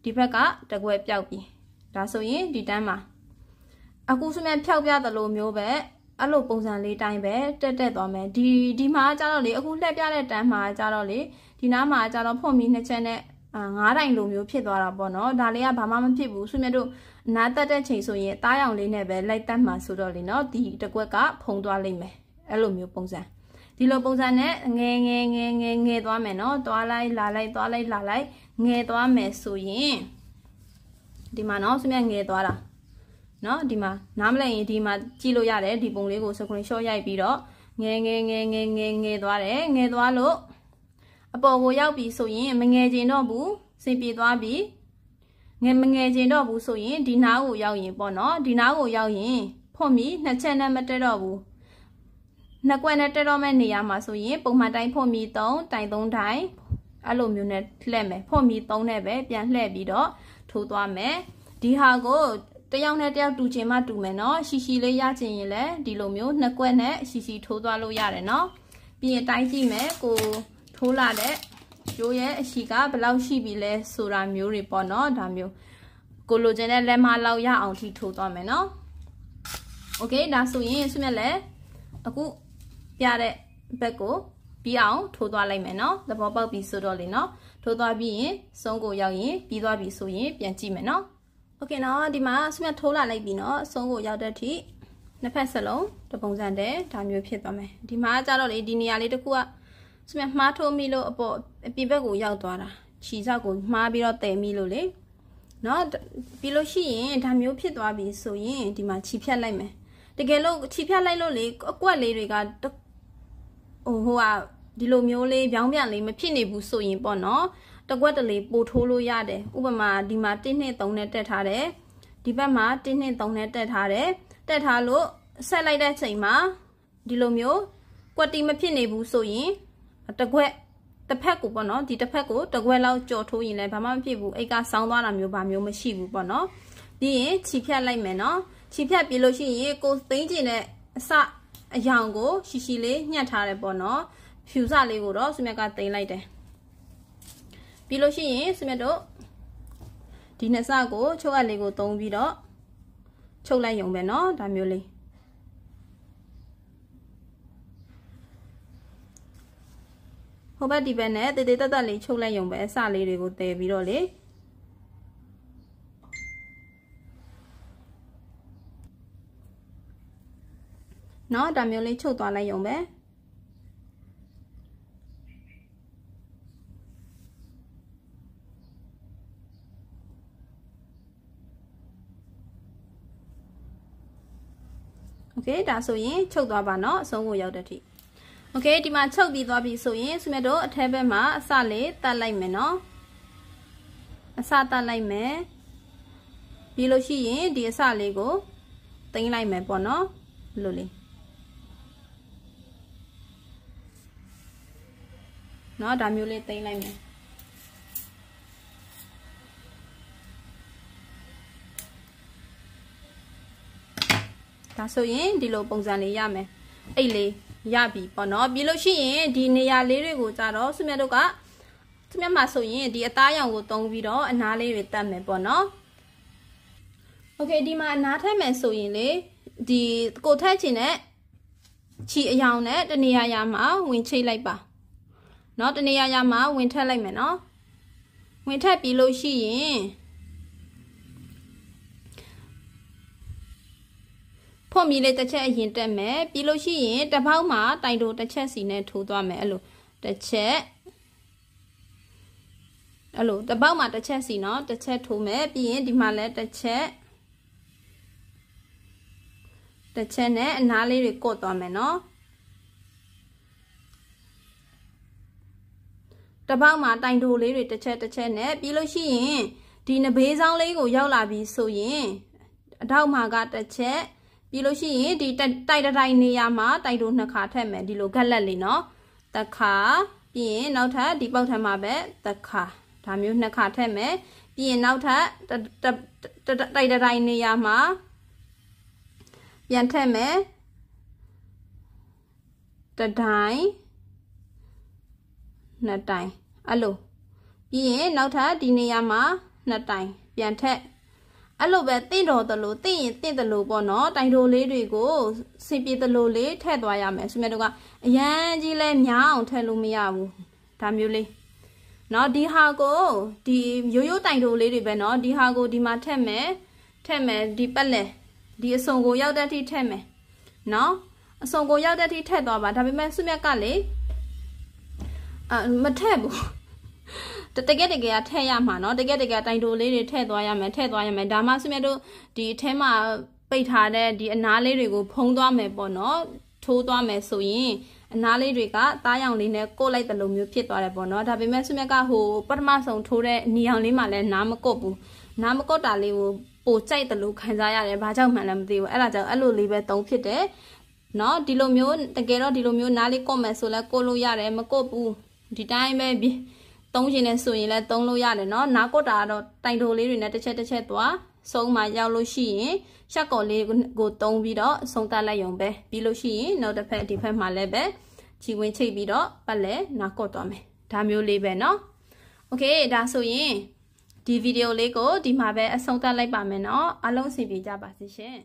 A: ဒီဘက်ကတကွဲပျောက်ပြီဒါဆိုရင်ဒီတန်းမှာအခုစမြန်ဖျောက်ပြသလိုမျိုးပဲအဲ့လိုပုံစံလေးတိုင်းပဲတက်တက်သွားမယ်ဒီဒီမှာကြတော့လေအခုလှက်ပြတဲ့တန်းမှာကြတော့လေဒီနားမှာကြတော့ဖွင့်ပြီးနှစ်ချက်နဲ့အာငါးတိုင်လိုမျိုးဖြစ်သွားတာပေါ့နော်ဒါလေးကဘာမှမဖြစ်ဘူးဆွေမြတ်တို့နားတက်တဲ့ချိန်ဆိုရင်တားရောင်လေးနဲ့ပဲလိုက်တက်မှာဆိုတော့လေနော်ဒီတကွက်ကဖုံသွားလိမ့်မယ်အဲ့လိုမျိုးပုံစံဒီလိုပုံစံနဲ့ငယ်ငယ်ငယ်ငယ်ငယ်သွားမယ်နော်သွားလိုက်လာလိုက်သွားလိုက်လာလိုက်ငယ်သွားမယ်ဆိုရင်ဒီမှာနော်ဆွေမြငယ်သွားတာနော်ဒီမှာနားမလည်ရင်ဒီမှာကြည့်လို့ရတယ်ဒီပုံလေးကို screenshot ရိုက်ပြီးတော့ငယ်ငယ်ငယ်ငယ်ငယ်ငယ်သွားတယ်ငယ်သွားလို့အပေါ်ကိုရောက်ပြီဆိုရင်မငယ်ကျင်တော့ဘူးစင်ပြေသွားပြီငယ်မငယ်ကျင်တော့ဘူးဆိုရင်ဒီနားကိုရောက်ရင် ပေါ့နော်ဒီနားကိုရောက်ရင်ဖွင့်ပြီးနှစ်ချက်နဲ့မတက်တော့ဘူးနှစ်ကွက်နဲ့တက်တော့မဲ့နေရာမှာဆိုရင်ပုံမှန်တိုင်းဖွင့်ပြီး3တိုင်3တိုင်ဖအဲ့လိုမျိုးနဲ့လှည့်မယ်ဖွင့်ပြီးသုံးနဲ့ပဲပြန်လှည့်ပြီးတော့ထိုးသွားမယ်ဒီဟာကိုတယောက်နဲ့တယောက်တူချင်မှတူမယ်နော်ရှီရှီလေးရချင်ရင်လည်းဒီလိုမျိုးနှစ်ကွက်နဲ့ရှီရှီထိုးသွားလို့ရတယ်နော်ပြီးရင်တိုင်းကြည့်မယ်ကိုထိုးလာတဲ့ရိုးရဲ့အရှိကဘယ်လောက်ရှိပြီလဲဆိုတာမျိုးတွေပေါ့နော်ဒါမျိုးကိုလိုချင်တဲ့လက်မလောက်ရအောင်ထိထိုးသွားမယ်နော်โอเคဒါဆိုရင်ဆွမြက်လဲအခုပြတဲ့ဘက်ကိုပြီးအောင်ထိုးသွားလိုက်မယ်နော်သဘောပေါက်ပြီဆိုတော့လေနော်ထိုးသွားပြီးရင်ဆုံးကိုရောက်ရင်ပြီးသွားပြီဆိုရင်ပြန်ကြည့်မယ်နော်โอเคနော်ဒီမှာဆွမြထိုးလာလိုက်ပြီနော်ဆုံးကိုရောက်တဲ့အထိနှစ်ဖက်စလုံးတပုံစံတည်းဒါမျိုးဖြစ်သွားမယ်ဒီမှာကြတော့လေဒီနေရာလေးတစ်ခုကဆွမြမှားထိုးမိလို့အပေါ်အပြင်ဘက်ကိုရောက်သွားတာခြေဆောက်ကိုမှားပြီးတော့တည်မိလို့လေနော်ပြီးလို့ရှိရင်ဒါမျိုးဖြစ်သွားပြီဆိုရင်ဒီမှာခြေဖြတ်လိုက်မယ်တကယ်လို့ခြေဖြတ်လိုက်လို့လေအကွက်လေးတွေကဟိုဟိုကဒီလိုမျိုးလေးပြောင်းပြန်လေးမဖြစ်နေဘူးဆိုရင်ပေါ့နော်တကွက်တလေပို့ထိုးလို့ရတယ်ဥပမာဒီမှာ1နှစ်3နဲ့တက်ထားတယ်ဒီဘက်မှာ1နှစ်3နဲ့တက်ထားတယ်တက်ထားလို့ဆက်လိုက်တဲ့ချိန်မှာဒီလိုမျိုးကွက်တီမဖြစ်နေဘူးဆိုရင်တကွက်တစ်ဖက်ကိုပေါ့နော်ဒီတစ်ဖက်ကိုတကွက်လောက်ကြော်ထိုးရင်လည်းဘာမှမဖြစ်ဘူးအိတ်ကဆောင်းသွားတာမျိုးဘာမျိုးမရှိဘူးပေါ့နော်ပြီးရင်ခြိဖြတ်လိုက်မယ်နော်ခြိဖြတ်ပြီးလို့ရှိရင်ကိုသိမ့်ကျင်တဲ့အစအယောင်ကိုရှိရှိလေးညှက်ထားတယ်ပေါ့နော်ဖြူစလေးကိုတော့ဆုမြတ်ကတင်လိုက်တယ်ပြီးလို့ရှိရင်ဆုမြတ်တို့ဒီနှစ်စကို ချုပ်အပ်လေးကို သုံးပြီးတော့ချုပ်လိုက်ရုံပဲเนาะဒါမျိုးလေးဟိုဘက်ဒီဘက်နဲ့တေတေတက်တက်လေးချုပ်လိုက်ရုံပဲအစလေးတွေကိုတည်ပြီးတော့လေเนาะဒါမျိုးလေးချုပ်သွားလိုက်ရုံပဲကဲ့ဒါဆိုရင်ချုပ်သွားပါနော်အဆုံးကိုရောက်တဲ့အထိโอเคဒီမှာချုပ်ပြီးသွားပြီဆိုရင်ဆွေမြတို့အထက်ဘက်မှာအစလေးတတ်လိုက်မယ်နော်အစတတ်လိုက်မယ်ပြီးလို့ရှိရင်ဒီအစလေးကိုတင်လိုက်မယ်ပေါ့နော်ဘလို့လေးเนาะဒါမျိုးလေးတင်လိုက်မယ်ဒါဆိုရင်ဒီလိုပုံစံလေးရမယ်အဲ့လေးရပြီပေါ့နော်ပြီးလို့ရှိရင်ဒီနေရာလေးတွေကိုကြတော့သူမြတ်တို့ကသူမြတ်မှာဆိုရင်ဒီအသားရောင်ကိုသုံးပြီးတော့အနားလေးတွေတတ်မယ်ပေါ့နော်โอเคဒီမှာအနားထက်မယ်ဆိုရင်လေဒီကိုထက်ချင်တဲ့ခြီအယောင်နဲ့တနေရာရာမှာ ဝင်ချိတ်လိုက်ပါเนาะတနေရာရာမှာဝင်ထက်လိုက်မယ်เนาะဝင်ထက်ပြီးလို့ရှိရင်ဖွင့်ပြီးလေတစ်ချက်အရင်တက်မယ်ပြီးလို့ရှိရင်တစ်ပေါက်မှာတိုင်တိုတစ်ချက်စီနဲ့ထိုးသွားမယ်အဲ့လိုတစ်ချက်အဲ့လိုတစ်ပေါက်မှာတစ်ချက်စီနော်တစ်ချက်ထိုးမယ်ပြီးရင်ဒီမှာလည်းတစ်ချက်တစ်ချက်နဲ့အနားလေးတွေကိုတ်သွားမယ်နော်တပောက်မှာတိုင်တိုလေးတွေတစ်ချက်တစ်ချက်နဲ့ပြီးလို့ရှိရင်ဒီနဘေးဆောင်လေးကိုရောက်လာပြီဆိုရင်အထောက်မှာကတစ်ချက်ပြီးလို့ရှိရင်ဒီတိုက်တိုင်းနေရာမှာတိုက်တို့နှစ်ခါထက်မယ်ဒီလိုဂက်လက်လေးနော်တစ်ခါပြီးရင်နောက်ထပ်ဒီပေါက်ထပ်မှာပဲတစ်ခါဒါမျိုးနှစ်ခါထက်မယ်ပြီးရင်နောက်ထပ်တိုက်တိုင်းနေရာမှာပြန်ထက်မယ်တတိုင်းနှစ်တိုင်းအဲ့လိုပြီးရင်နောက်ထပ်ဒီနေရာမှာနှစ်တိုင်းပြန်ထက်အဲ့လိုပဲတင့်တော်သလိုတင့်ရင်တင့်သလိုပေါ့နော်တိုင်တိုလေးတွေကိုစင်ပြေသလိုလေးထည့်သွားရမယ်ဆွေမြတ်တို့ကအရန်ကြီးလဲများအောင်ထည့်လို့မရဘူးဒါမျိုးလေးနော်ဒီဟာကိုဒီရိုးရိုးတိုင်တိုလေးတွေပဲနော်ဒီဟာကိုဒီမှာထည့်မယ်ထည့်မယ်ဒီပက်လက်ဒီအစုံကို ရောက်တဲ့အထိထည့်မယ်နော်အစုံကိုရောက်တဲ့အထိထည့်သွားပါဒါပေမဲ့ဆွေမြတ်ကလေအမထည့်ဘူးတကယ်တကယ်ကထည့်ရမှာเนาะတကယ်တကယ်တိုင်တိုလေးတွေထည့်သွားရမယ်ထည့်သွားရမယ်ဒါမှဆွေမြတ်တို့ဒီအထဲမှာပိတ်ထားတဲ့ဒီအနားလေးတွေကိုဖုံးသွားမယ်ပေါ့เนาะထိုးသွားမယ်ဆိုရင်အနားလေးတွေကသားရောင်လေးနဲ့ကိုတ်လိုက်တဲ့လိုမျိုးဖြစ်သွားတယ်ပေါ့เนาะဒါပေမဲ့ဆွေမြတ်ကဟိုပထမဆုံးထိုးတဲ့နီအောင်လေးမှလည်းနားမကုတ်ဘူးနားမကုတ်တာလေးကိုပိုကြိုက်တယ်လို့ခံစားရတယ်ဘာကြောင့်မှန်းလည်းမသိဘူးအဲ့ဒါကြောင့်အဲ့လိုလေးပဲသုံးဖြစ်တယ်เนาะဒီလိုမျိုးတကယ်တော့ဒီလိုမျိုးနားလေးကုတ်မယ်ဆိုလဲကိုတ်လို့ရတယ်မကုတ်ဘူးဒီတိုင်းပဲသုံးရင်လည်းဆိုရင်လည်းသုံးလို့ရတယ်နော်နားကွက်တာကတော့တိုင်တိုလေးတွေနဲ့တစ်ချက်တစ်ချက်သွားဆုံးမှရောက်လို့ရှိရင်ရှက်ကော်လေးကိုသုံးပြီးတော့ဆုံးတက်လိုက်ရုံပဲပြီးလို့ရှိရင်နောက်တစ်ဖက်ဒီဖက်မှာလည်းပဲခြေဝင်ချိတ်ပြီးတော့ပတ်လဲနားကွက်သွားမယ်ဒါမျိုးလေးပဲနော်โอเคဒါဆိုရင်ဒီဗီဒီယိုလေးကိုဒီမှာပဲအဆုံးသတ်လိုက်ပါမယ်เนาะအားလုံးအဆင်ပြေကြပါစေရှင်